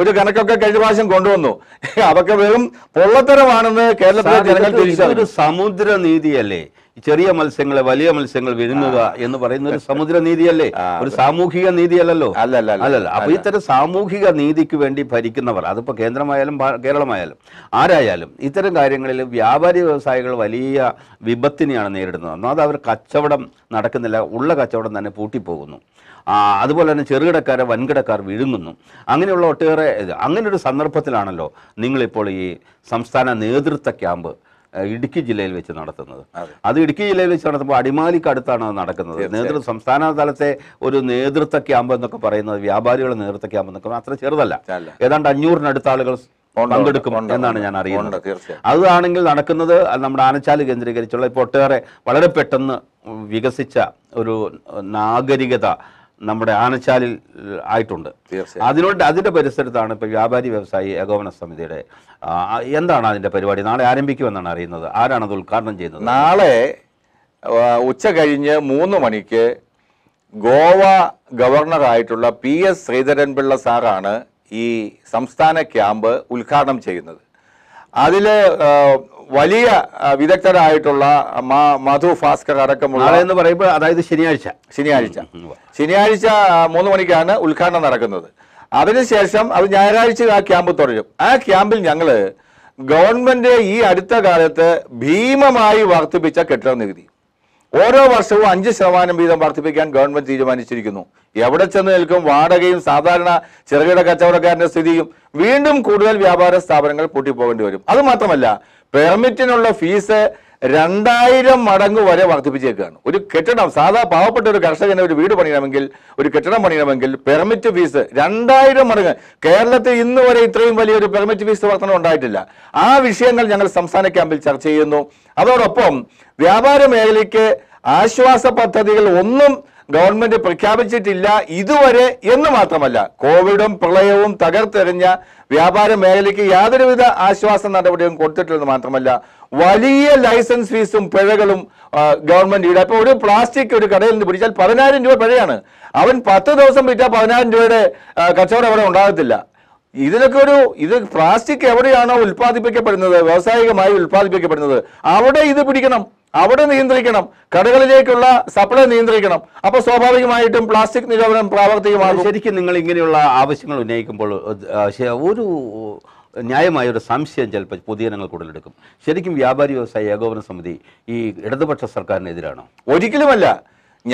ഒരു കണക്കൊക്കെ കഴിഞ്ഞ പ്രാവശ്യം കൊണ്ടുവന്നു അതൊക്കെ വെറും പൊള്ളത്തരമാണെന്ന് കേരളത്തിലെ ജനങ്ങൾ തിരിച്ചറിഞ്ഞു സമുദ്രനീതിയല്ലേ ചെറിയ മത്സ്യങ്ങളെ വലിയ മത്സ്യങ്ങൾ വിഴുങ്ങുക എന്ന് പറയുന്ന ഒരു സമുദ്ര നീതിയല്ലേ ഒരു സാമൂഹിക നീതിയല്ലല്ലോ അല്ലല്ല അല്ലല്ല അപ്പൊ ഇത്തരം സാമൂഹിക നീതിക്ക് വേണ്ടി ഭരിക്കുന്നവർ അതിപ്പോ കേന്ദ്രമായാലും കേരളമായാലും ആരായാലും ഇത്തരം കാര്യങ്ങളിൽ വ്യാപാരി വ്യവസായികൾ വലിയ വിപത്തിനെയാണ് നേരിടുന്നത് എന്നാൽ അവർ കച്ചവടം നടക്കുന്നില്ല ഉള്ള കച്ചവടം തന്നെ പൂട്ടിപ്പോകുന്നു അതുപോലെ തന്നെ ചെറുകിടക്കാരെ വൻകിടക്കാർ വിഴുങ്ങുന്നു അങ്ങനെയുള്ള ഒട്ടേറെ അങ്ങനെ ഒരു സന്ദർഭത്തിലാണല്ലോ നിങ്ങളിപ്പോൾ ഈ സംസ്ഥാന നേതൃത്വ ക്യാമ്പ് ഇടുക്കി ജില്ലയിൽ വെച്ച് നടത്തുന്നത് അത് ഇടുക്കി ജില്ലയിൽ വെച്ച് നടത്തുമ്പോൾ അടിമാലിക്ക് അടുത്താണ് അത് നടക്കുന്നത് നേതൃത്വ സംസ്ഥാന തലത്തെ ഒരു നേതൃത്വ ക്യാമ്പ് എന്നൊക്കെ പറയുന്നത് വ്യാപാരികളുടെ നേതൃത്വ ക്യാമ്പ് എന്നൊക്കെ അത്ര ചെറുതല്ല ഏതാണ്ട് അഞ്ഞൂറിനടുത്ത ആളുകൾ പങ്കെടുക്കും എന്നാണ് ഞാൻ അറിയുന്നത് അതാണെങ്കിൽ നടക്കുന്നത് നമ്മുടെ ആനച്ചാല് കേന്ദ്രീകരിച്ചുള്ള ഇപ്പോൾ ഒട്ടേറെ വളരെ പെട്ടെന്ന് വികസിച്ച ഒരു നാഗരികത നമ്മുടെ ആനച്ചാലിൽ ആയിട്ടുണ്ട് അതിനോട് അതിന്റെ പരിസരത്താണ് ഇപ്പൊ വ്യാപാരി വ്യവസായി ഏകോപന സമിതിയുടെ എന്താണ് അതിന്റെ പരിപാടി നാളെ ആരംഭിക്കുമെന്നാണ് അറിയുന്നത് ആരാണ് അത് ഉദ്ഘാടനം ചെയ്യുന്നത് നാളെ ഉച്ച കഴിഞ്ഞ് മൂന്ന് മണിക്ക് ഗോവ ഗവർണറായിട്ടുള്ള പി എസ് ശ്രീധരൻപിള്ള സാറാണ് ഈ സംസ്ഥാന ക്യാമ്പ് ഉദ്ഘാടനം ചെയ്യുന്നത് അതിൽ വലിയ വിദഗ്ധരായിട്ടുള്ള മധു ഭാസ്കർ അടക്കമുള്ള എന്ന് പറയുമ്പോൾ അതായത് ശനിയാഴ്ച ശനിയാഴ്ച ശനിയാഴ്ച മൂന്ന് മണിക്കാണ് ഉദ്ഘാടനം നടക്കുന്നത് അതിനുശേഷം അത് ഞായറാഴ്ച ആ ക്യാമ്പ് തുടരും ആ ക്യാമ്പിൽ ഞങ്ങൾ ഗവൺമെൻറ് ഈ അടുത്ത കാലത്ത് ഭീമമായി വർദ്ധിപ്പിച്ച കെട്ടിട നികുതി ഓരോ വർഷവും അഞ്ച് ശതമാനം വീതം വർദ്ധിപ്പിക്കാൻ ഗവൺമെന്റ് തീരുമാനിച്ചിരിക്കുന്നു എവിടെ ചെന്ന് നിൽക്കും വാടകയും സാധാരണ ചെറുകിട കച്ചവടക്കാരന്റെ സ്ഥിതിയും വീണ്ടും കൂടുതൽ വ്യാപാര സ്ഥാപനങ്ങൾ പൂട്ടിപ്പോകേണ്ടി വരും അതുമാത്രമല്ല പെർമിറ്റിനുള്ള ഫീസ് രണ്ടായിരം മടങ്ങ് വരെ വർദ്ധിപ്പിച്ചേക്കുകയാണ് ഒരു കെട്ടിടം സാധാ പാവപ്പെട്ട ഒരു കർഷകന് ഒരു വീട് പണിയണമെങ്കിൽ ഒരു കെട്ടിടം പണിയണമെങ്കിൽ പെർമിറ്റ് ഫീസ് രണ്ടായിരം മടങ്ങ് കേരളത്തിൽ ഇന്ന് വരെ ഇത്രയും വലിയൊരു പെർമിറ്റ് ഫീസ് വർധന ഉണ്ടായിട്ടില്ല ആ വിഷയങ്ങൾ ഞങ്ങൾ സംസ്ഥാന ക്യാമ്പിൽ ചർച്ച ചെയ്യുന്നു അതോടൊപ്പം വ്യാപാര മേഖലയ്ക്ക് ആശ്വാസ പദ്ധതികൾ ഒന്നും ഗവൺമെന്റ് പ്രഖ്യാപിച്ചിട്ടില്ല ഇതുവരെ എന്ന് മാത്രമല്ല കോവിഡും പ്രളയവും തകർത്തെറിഞ്ഞ വ്യാപാര മേഖലയ്ക്ക് യാതൊരുവിധ ആശ്വാസ നടപടിയും കൊടുത്തിട്ടില്ലെന്ന് മാത്രമല്ല വലിയ ലൈസൻസ് ഫീസും പിഴകളും ഗവൺമെന്റ് ഈടാ ഇപ്പൊ ഒരു പ്ലാസ്റ്റിക് ഒരു കടയിൽ നിന്ന് പിടിച്ചാൽ പതിനായിരം രൂപ പിഴയാണ് അവൻ പത്ത് ദിവസം വിറ്റാൽ പതിനായിരം രൂപയുടെ കച്ചവടം അവിടെ ഉണ്ടാകത്തില്ല ഇതിനൊക്കെ ഒരു ഇത് പ്ലാസ്റ്റിക് എവിടെയാണോ ഉൽപ്പാദിപ്പിക്കപ്പെടുന്നത് വ്യാവസായികമായി ഉൽപ്പാദിപ്പിക്കപ്പെടുന്നത് അവിടെ ഇത് പിടിക്കണം അവിടെ നിയന്ത്രിക്കണം കടകളിലേക്കുള്ള സപ്ലൈ നിയന്ത്രിക്കണം അപ്പൊ സ്വാഭാവികമായിട്ടും പ്ലാസ്റ്റിക് നിരോധനം പ്രാവർത്തികമാണ് ശരിക്കും നിങ്ങൾ ഇങ്ങനെയുള്ള ആവശ്യങ്ങൾ ഉന്നയിക്കുമ്പോൾ ഒരു ന്യായമായ ഒരു സംശയം ചിലപ്പോൾ ഇനങ്ങൾ കൂടുതലെടുക്കും ശരിക്കും വ്യാപാരി വ്യവസായ ഏകോപന സമിതി ഈ ഇടതുപക്ഷ സർക്കാരിനെതിരാണോ ഒരിക്കലുമല്ല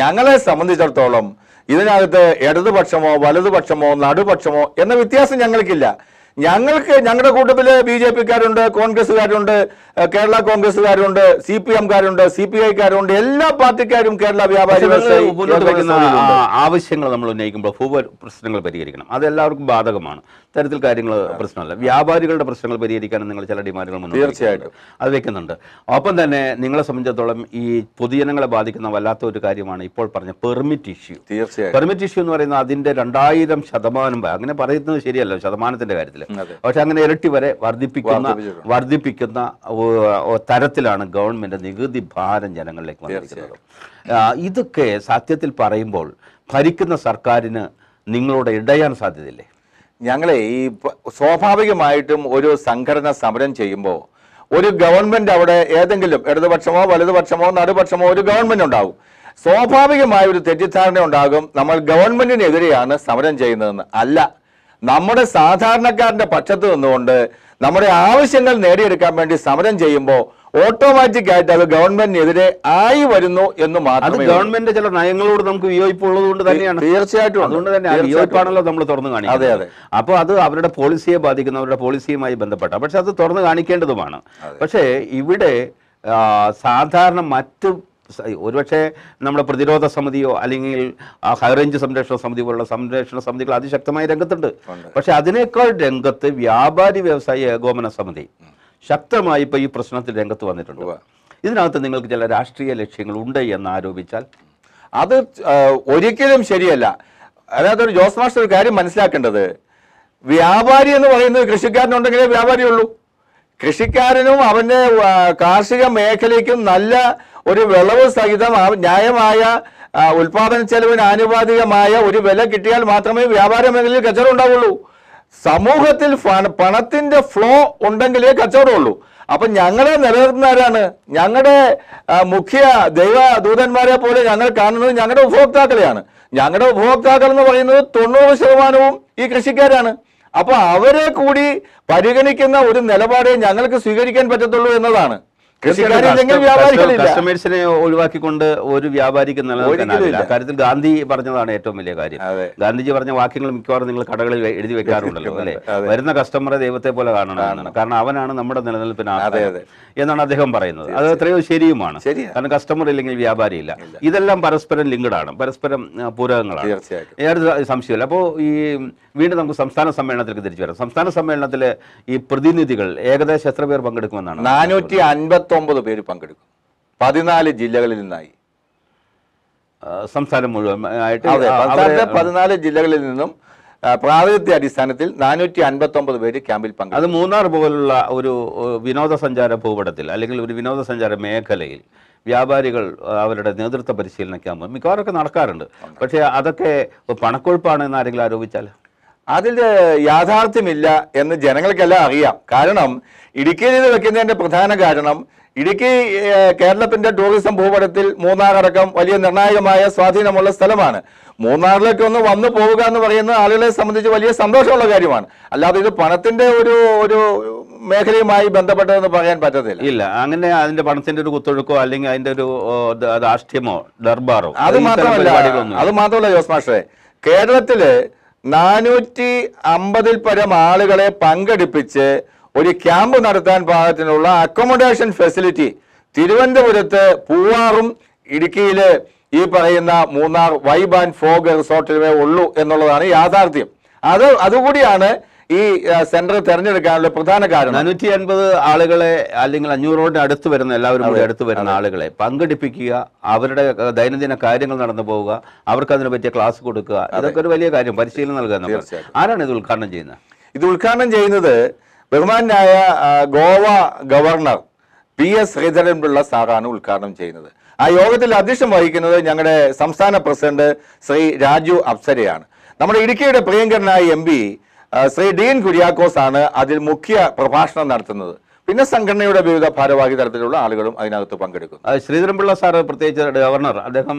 ഞങ്ങളെ സംബന്ധിച്ചിടത്തോളം ഇതിനകത്ത് ഇടതുപക്ഷമോ വലതുപക്ഷമോ നടുപക്ഷമോ എന്ന വ്യത്യാസം ഞങ്ങൾക്കില്ല ഞങ്ങൾക്ക് ഞങ്ങളുടെ കൂട്ടത്തില് ബി ജെ പിക്കാരുണ്ട് കോൺഗ്രസ്സുകാരുണ്ട് കേരള കോൺഗ്രസ്സുകാരുണ്ട് സി പി എംകാരുണ്ട് സി പി ഐക്കാരുണ്ട് എല്ലാ പാർട്ടിക്കാരും കേരള വ്യാപാരി ആവശ്യങ്ങൾ നമ്മൾ ഉന്നയിക്കുമ്പോൾ ഭൂപ്രശ്നങ്ങൾ പരിഹരിക്കണം അതെല്ലാവർക്കും ബാധകമാണ് തരത്തിൽ കാര്യങ്ങൾ പ്രശ്നമല്ല വ്യാപാരികളുടെ പ്രശ്നങ്ങൾ പരിഹരിക്കാനും നിങ്ങൾ ചില ഡിമാൻഡുകൾ തീർച്ചയായിട്ടും അത് വെക്കുന്നുണ്ട് ഒപ്പം തന്നെ നിങ്ങളെ സംബന്ധിച്ചിടത്തോളം ഈ പൊതുജനങ്ങളെ ബാധിക്കുന്ന വല്ലാത്ത ഒരു കാര്യമാണ് ഇപ്പോൾ പറഞ്ഞ പെർമിറ്റ് ഇഷ്യൂ തീർച്ചയായും പെർമിറ്റ് ഇഷ്യൂ എന്ന് പറയുന്നത് അതിന്റെ രണ്ടായിരം ശതമാനം അങ്ങനെ പറയുന്നത് ശരിയല്ല ശതമാനത്തിന്റെ കാര്യത്തിൽ പക്ഷെ അങ്ങനെ ഇരട്ടി വരെ വർദ്ധിപ്പിക്കുന്ന വർദ്ധിപ്പിക്കുന്ന തരത്തിലാണ് ഗവൺമെന്റ് നികുതി ഭാരം ജനങ്ങളിലേക്ക് ഇതൊക്കെ സത്യത്തിൽ പറയുമ്പോൾ ഭരിക്കുന്ന സർക്കാരിന് നിങ്ങളോട് ഇടയാൻ സാധ്യതയില്ലേ ഞങ്ങളെ ഈ സ്വാഭാവികമായിട്ടും ഒരു സംഘടന സമരം ചെയ്യുമ്പോൾ ഒരു ഗവൺമെൻറ് അവിടെ ഏതെങ്കിലും ഇടതുപക്ഷമോ വലതുപക്ഷമോ നടുപക്ഷമോ ഒരു ഗവൺമെൻറ് ഉണ്ടാവും സ്വാഭാവികമായ ഒരു തെറ്റിദ്ധാരണ ഉണ്ടാകും നമ്മൾ ഗവൺമെൻറ്റിനെതിരെയാണ് സമരം ചെയ്യുന്നതെന്ന് അല്ല നമ്മുടെ സാധാരണക്കാരൻ്റെ പക്ഷത്ത് നിന്നുകൊണ്ട് നമ്മുടെ ആവശ്യങ്ങൾ നേടിയെടുക്കാൻ വേണ്ടി സമരം ചെയ്യുമ്പോൾ ഓട്ടോമാറ്റിക് ആയിട്ട് അത് ഗവൺമെന്റിനെതിരെ ആയി വരുന്നു എന്ന് മാത്രം ഗവൺമെന്റ് ചില നയങ്ങളോട് നമുക്ക് വിയോജിപ്പുള്ളത് കൊണ്ട് തന്നെയാണ് തീർച്ചയായിട്ടും അതുകൊണ്ട് തന്നെ വിയോജിപ്പാണല്ലോ നമ്മൾ തുറന്നു കാണിക്കുന്നത് അതെ അതെ അപ്പോൾ അത് അവരുടെ പോളിസിയെ ബാധിക്കുന്ന അവരുടെ പോളിസിയുമായി ബന്ധപ്പെട്ട പക്ഷെ അത് തുറന്നു കാണിക്കേണ്ടതുമാണ് പക്ഷേ ഇവിടെ സാധാരണ മറ്റ് ഒരുപക്ഷെ നമ്മുടെ പ്രതിരോധ സമിതിയോ അല്ലെങ്കിൽ ഹൈറേഞ്ച് സംരക്ഷണ സമിതി പോലുള്ള സംരക്ഷണ സമിതികൾ അതിശക്തമായ രംഗത്തുണ്ട് പക്ഷെ അതിനേക്കാൾ രംഗത്ത് വ്യാപാരി വ്യവസായ ഏകോപന സമിതി ശക്തമായി ഇപ്പോൾ ഈ പ്രശ്നത്തിൽ രംഗത്ത് വന്നിട്ടുണ്ട് ഇതിനകത്ത് നിങ്ങൾക്ക് ചില രാഷ്ട്രീയ ലക്ഷ്യങ്ങൾ ഉണ്ട് എന്ന് ആരോപിച്ചാൽ അത് ഒരിക്കലും ശരിയല്ല അതായത് ഒരു ജോസ് മാസ്റ്റർ ഒരു കാര്യം മനസ്സിലാക്കേണ്ടത് വ്യാപാരി എന്ന് പറയുന്നത് കൃഷിക്കാരനുണ്ടെങ്കിലേ വ്യാപാരിയുള്ളൂ കൃഷിക്കാരനും അവൻ്റെ കാർഷിക മേഖലയ്ക്കും നല്ല ഒരു വിളവ് സഹിതം ന്യായമായ ഉൽപാദന ചെലവിന് ആനുപാതികമായ ഒരു വില കിട്ടിയാൽ മാത്രമേ വ്യാപാര മേഖലയിൽ കച്ചവടം ഉണ്ടാവുള്ളൂ സമൂഹത്തിൽ പണത്തിന്റെ ഫ്ലോ ഉണ്ടെങ്കിലേ കച്ചവടമുള്ളൂ അപ്പൊ ഞങ്ങളെ ആരാണ് ഞങ്ങളുടെ മുഖ്യ ദൈവ ദൂതന്മാരെ പോലെ ഞങ്ങൾ കാണുന്നത് ഞങ്ങളുടെ ഉപഭോക്താക്കളെയാണ് ഞങ്ങളുടെ ഉപഭോക്താക്കൾ എന്ന് പറയുന്നത് തൊണ്ണൂറ് ശതമാനവും ഈ കൃഷിക്കാരാണ് അപ്പോൾ അവരെ കൂടി പരിഗണിക്കുന്ന ഒരു നിലപാടേ ഞങ്ങൾക്ക് സ്വീകരിക്കാൻ പറ്റത്തുള്ളൂ എന്നതാണ് കസ്റ്റമേഴ്സിനെ ഒഴിവാക്കിക്കൊണ്ട് ഒരു വ്യാപാരിക്ക് നിലനിൽക്കാനില്ല കാര്യത്തിൽ ഗാന്ധി പറഞ്ഞതാണ് ഏറ്റവും വലിയ കാര്യം ഗാന്ധിജി പറഞ്ഞ വാക്യങ്ങൾ മിക്കവാറും നിങ്ങൾ കടകളിൽ എഴുതി വെക്കാറുണ്ടല്ലോ അല്ലെ വരുന്ന കസ്റ്റമറെ ദൈവത്തെ പോലെ കാണണം കാരണം അവനാണ് നമ്മുടെ നിലനിൽപ്പിന് എന്നാണ് അദ്ദേഹം പറയുന്നത് അത് എത്രയോ ശരിയുമാണ് കാരണം കസ്റ്റമർ ഇല്ലെങ്കിൽ വ്യാപാരിയില്ല ഇതെല്ലാം പരസ്പരം ലിങ്ക്ഡ് പരസ്പരം പൂരകങ്ങളാണ് ഏറെ സംശയമില്ല അപ്പോൾ ഈ വീണ്ടും നമുക്ക് സംസ്ഥാന സമ്മേളനത്തിലേക്ക് തിരിച്ചു വരാം സംസ്ഥാന സമ്മേളനത്തിലെ ഈ പ്രതിനിധികൾ ഏകദേശം എത്ര പേർ പങ്കെടുക്കുമെന്നാണ് നാനൂറ്റി അൻപത്തൊമ്പത് പേര് പങ്കെടുക്കും പതിനാല് ജില്ലകളിൽ നിന്നായി സംസ്ഥാനം മുഴുവൻ ആയിട്ട് പതിനാല് ജില്ലകളിൽ നിന്നും പ്രാതിനിധ്യ അടിസ്ഥാനത്തിൽ നാനൂറ്റി അൻപത്തൊമ്പത് പേര് ക്യാമ്പിൽ പങ്കെടുക്കും അത് മൂന്നാർ പോലുള്ള ഒരു വിനോദസഞ്ചാര ഭൂപടത്തിൽ അല്ലെങ്കിൽ ഒരു വിനോദസഞ്ചാര മേഖലയിൽ വ്യാപാരികൾ അവരുടെ നേതൃത്വ പരിശീലന ക്യാമ്പ് മിക്കവാറൊക്കെ നടക്കാറുണ്ട് പക്ഷേ അതൊക്കെ പണക്കൊഴുപ്പാണ് എന്ന് ആരെങ്കിലും ആരോപിച്ചാൽ അതിൽ യാഥാർത്ഥ്യമില്ല എന്ന് ജനങ്ങൾക്കെല്ലാം അറിയാം കാരണം ഇടുക്കിയിൽ വെക്കുന്നതിന്റെ വെക്കുന്നതിൻ്റെ പ്രധാന കാരണം ഇടുക്കി കേരളത്തിന്റെ ടൂറിസം ഭൂപടത്തിൽ അടക്കം വലിയ നിർണായകമായ സ്വാധീനമുള്ള സ്ഥലമാണ് മൂന്നാറിലേക്ക് ഒന്ന് വന്നു പോവുക എന്ന് പറയുന്നത് ആളുകളെ സംബന്ധിച്ച് വലിയ സന്തോഷമുള്ള കാര്യമാണ് അല്ലാതെ ഇത് പണത്തിന്റെ ഒരു ഒരു മേഖലയുമായി ബന്ധപ്പെട്ടതെന്ന് പറയാൻ പറ്റത്തില്ല ഇല്ല അങ്ങനെ അതിന്റെ പണത്തിന്റെ ഒരു കുത്തൊഴുക്കോ അല്ലെങ്കിൽ അതിന്റെ ഒരു രാഷ്ട്രീയമോ ദർബാറോ അത് മാത്രമല്ല അത് മാത്രമല്ല ജോസ് മാഷേ കേരളത്തില് നാനൂറ്റി അമ്പതിൽ പരം ആളുകളെ പങ്കെടുപ്പിച്ച് ഒരു ക്യാമ്പ് നടത്താൻ പാകത്തിനുള്ള അക്കോമഡേഷൻ ഫെസിലിറ്റി തിരുവനന്തപുരത്ത് പൂവാറും ഇടുക്കിയിലെ ഈ പറയുന്ന മൂന്നാർ വൈബ് ആൻഡ് ഫോഗ് റിസോർട്ടിലുമേ ഉള്ളൂ എന്നുള്ളതാണ് യാഥാർത്ഥ്യം അത് അതുകൂടിയാണ് ഈ സെന്റർ തെരഞ്ഞെടുക്കാനുള്ള പ്രധാന കാരണം അഞ്ഞൂറ്റി അൻപത് ആളുകളെ അല്ലെങ്കിൽ അഞ്ഞൂറോടെ അടുത്ത് വരുന്ന എല്ലാവരും കൂടി അടുത്ത് വരുന്ന ആളുകളെ പങ്കെടുപ്പിക്കുക അവരുടെ ദൈനംദിന കാര്യങ്ങൾ നടന്നു പോവുക അവർക്ക് അതിനെ പറ്റിയ ക്ലാസ് കൊടുക്കുക അതൊക്കെ ഒരു വലിയ കാര്യം പരിശീലനം നൽകുക ആരാണ് ഇത് ഉദ്ഘാടനം ചെയ്യുന്നത് ഇത് ഉദ്ഘാടനം ചെയ്യുന്നത് ബഹുമാനായ Goa governor P S Sreedharan Pillai സാറാണ് ഉദ്ഘാടനം ചെയ്യുന്നത് ആ യോഗത്തിൽ അധ്യക്ഷം വഹിക്കുന്നത് ഞങ്ങളുടെ സംസ്ഥാന പ്രസിഡന്റ് ശ്രീ രാജു അപ്സരയാണ് നമ്മുടെ ഇടുക്കിയുടെ പ്രിയങ്കരനായ എം ശ്രീ ഡീൻ കുര്യാക്കോസ് ആണ് അതിൽ മുഖ്യ പ്രഭാഷണം നടത്തുന്നത് പിന്നെ സംഘടനയുടെ വിവിധ ഭാരവാഹി തലത്തിലുള്ള ആളുകളും അതിനകത്ത് പങ്കെടുക്കും ശ്രീധരൻപിള്ള സാർ പ്രത്യേകിച്ച് ഗവർണർ അദ്ദേഹം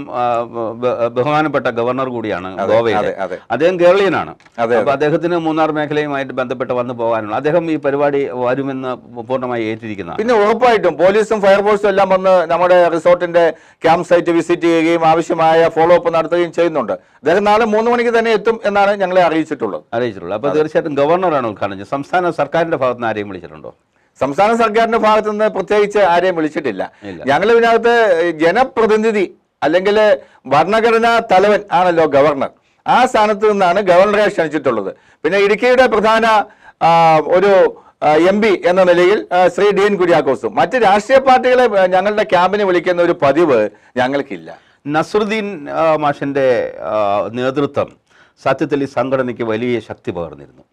ബഹുമാനപ്പെട്ട ഗവർണർ കൂടിയാണ് ഗോവയിൽ അദ്ദേഹം കേരളീയനാണ് അപ്പൊ അദ്ദേഹത്തിന് മൂന്നാർ മേഖലയുമായിട്ട് ബന്ധപ്പെട്ട് വന്നു പോകാനുള്ള അദ്ദേഹം ഈ പരിപാടി വരുമെന്ന് പൂർണ്ണമായി ഏറ്റിരിക്കുന്നത് പിന്നെ ഉറപ്പായിട്ടും പോലീസും ഫയർഫോഴ്സും എല്ലാം വന്ന് നമ്മുടെ റിസോർട്ടിന്റെ ക്യാമ്പ് സൈറ്റ് വിസിറ്റ് ചെയ്യുകയും ആവശ്യമായ ഫോളോ അപ്പ് നടത്തുകയും ചെയ്യുന്നുണ്ട് അദ്ദേഹം നാളെ മൂന്ന് മണിക്ക് തന്നെ എത്തും എന്നാണ് ഞങ്ങളെ അറിയിച്ചിട്ടുള്ളത് അറിയിച്ചിട്ടുള്ളത് അപ്പൊ തീർച്ചയായിട്ടും ഗവർണറാണ് ഉദ്ഘാടനം സംസ്ഥാന സർക്കാരിന്റെ നിന്ന് ആരെയും വിളിച്ചിട്ടുണ്ടോ സംസ്ഥാന സർക്കാരിന്റെ ഭാഗത്തു നിന്ന് പ്രത്യേകിച്ച് ആരെയും വിളിച്ചിട്ടില്ല ഞങ്ങളുടെ ഇതിനകത്ത് ജനപ്രതിനിധി അല്ലെങ്കിൽ ഭരണഘടനാ തലവൻ ആണല്ലോ ഗവർണർ ആ സ്ഥാനത്ത് നിന്നാണ് ഗവർണറെ ക്ഷണിച്ചിട്ടുള്ളത് പിന്നെ ഇടുക്കിയുടെ പ്രധാന ഒരു എം പി എന്ന നിലയിൽ ശ്രീ ഡി എൻ കുര്യാക്കോസും മറ്റ് രാഷ്ട്രീയ പാർട്ടികളെ ഞങ്ങളുടെ ക്യാമ്പിന് വിളിക്കുന്ന ഒരു പതിവ് ഞങ്ങൾക്കില്ല നസറുദ്ദീൻ മാഷിന്റെ നേതൃത്വം സത്യത്തിൽ ഈ സംഘടനയ്ക്ക് വലിയ ശക്തി പകർന്നിരുന്നു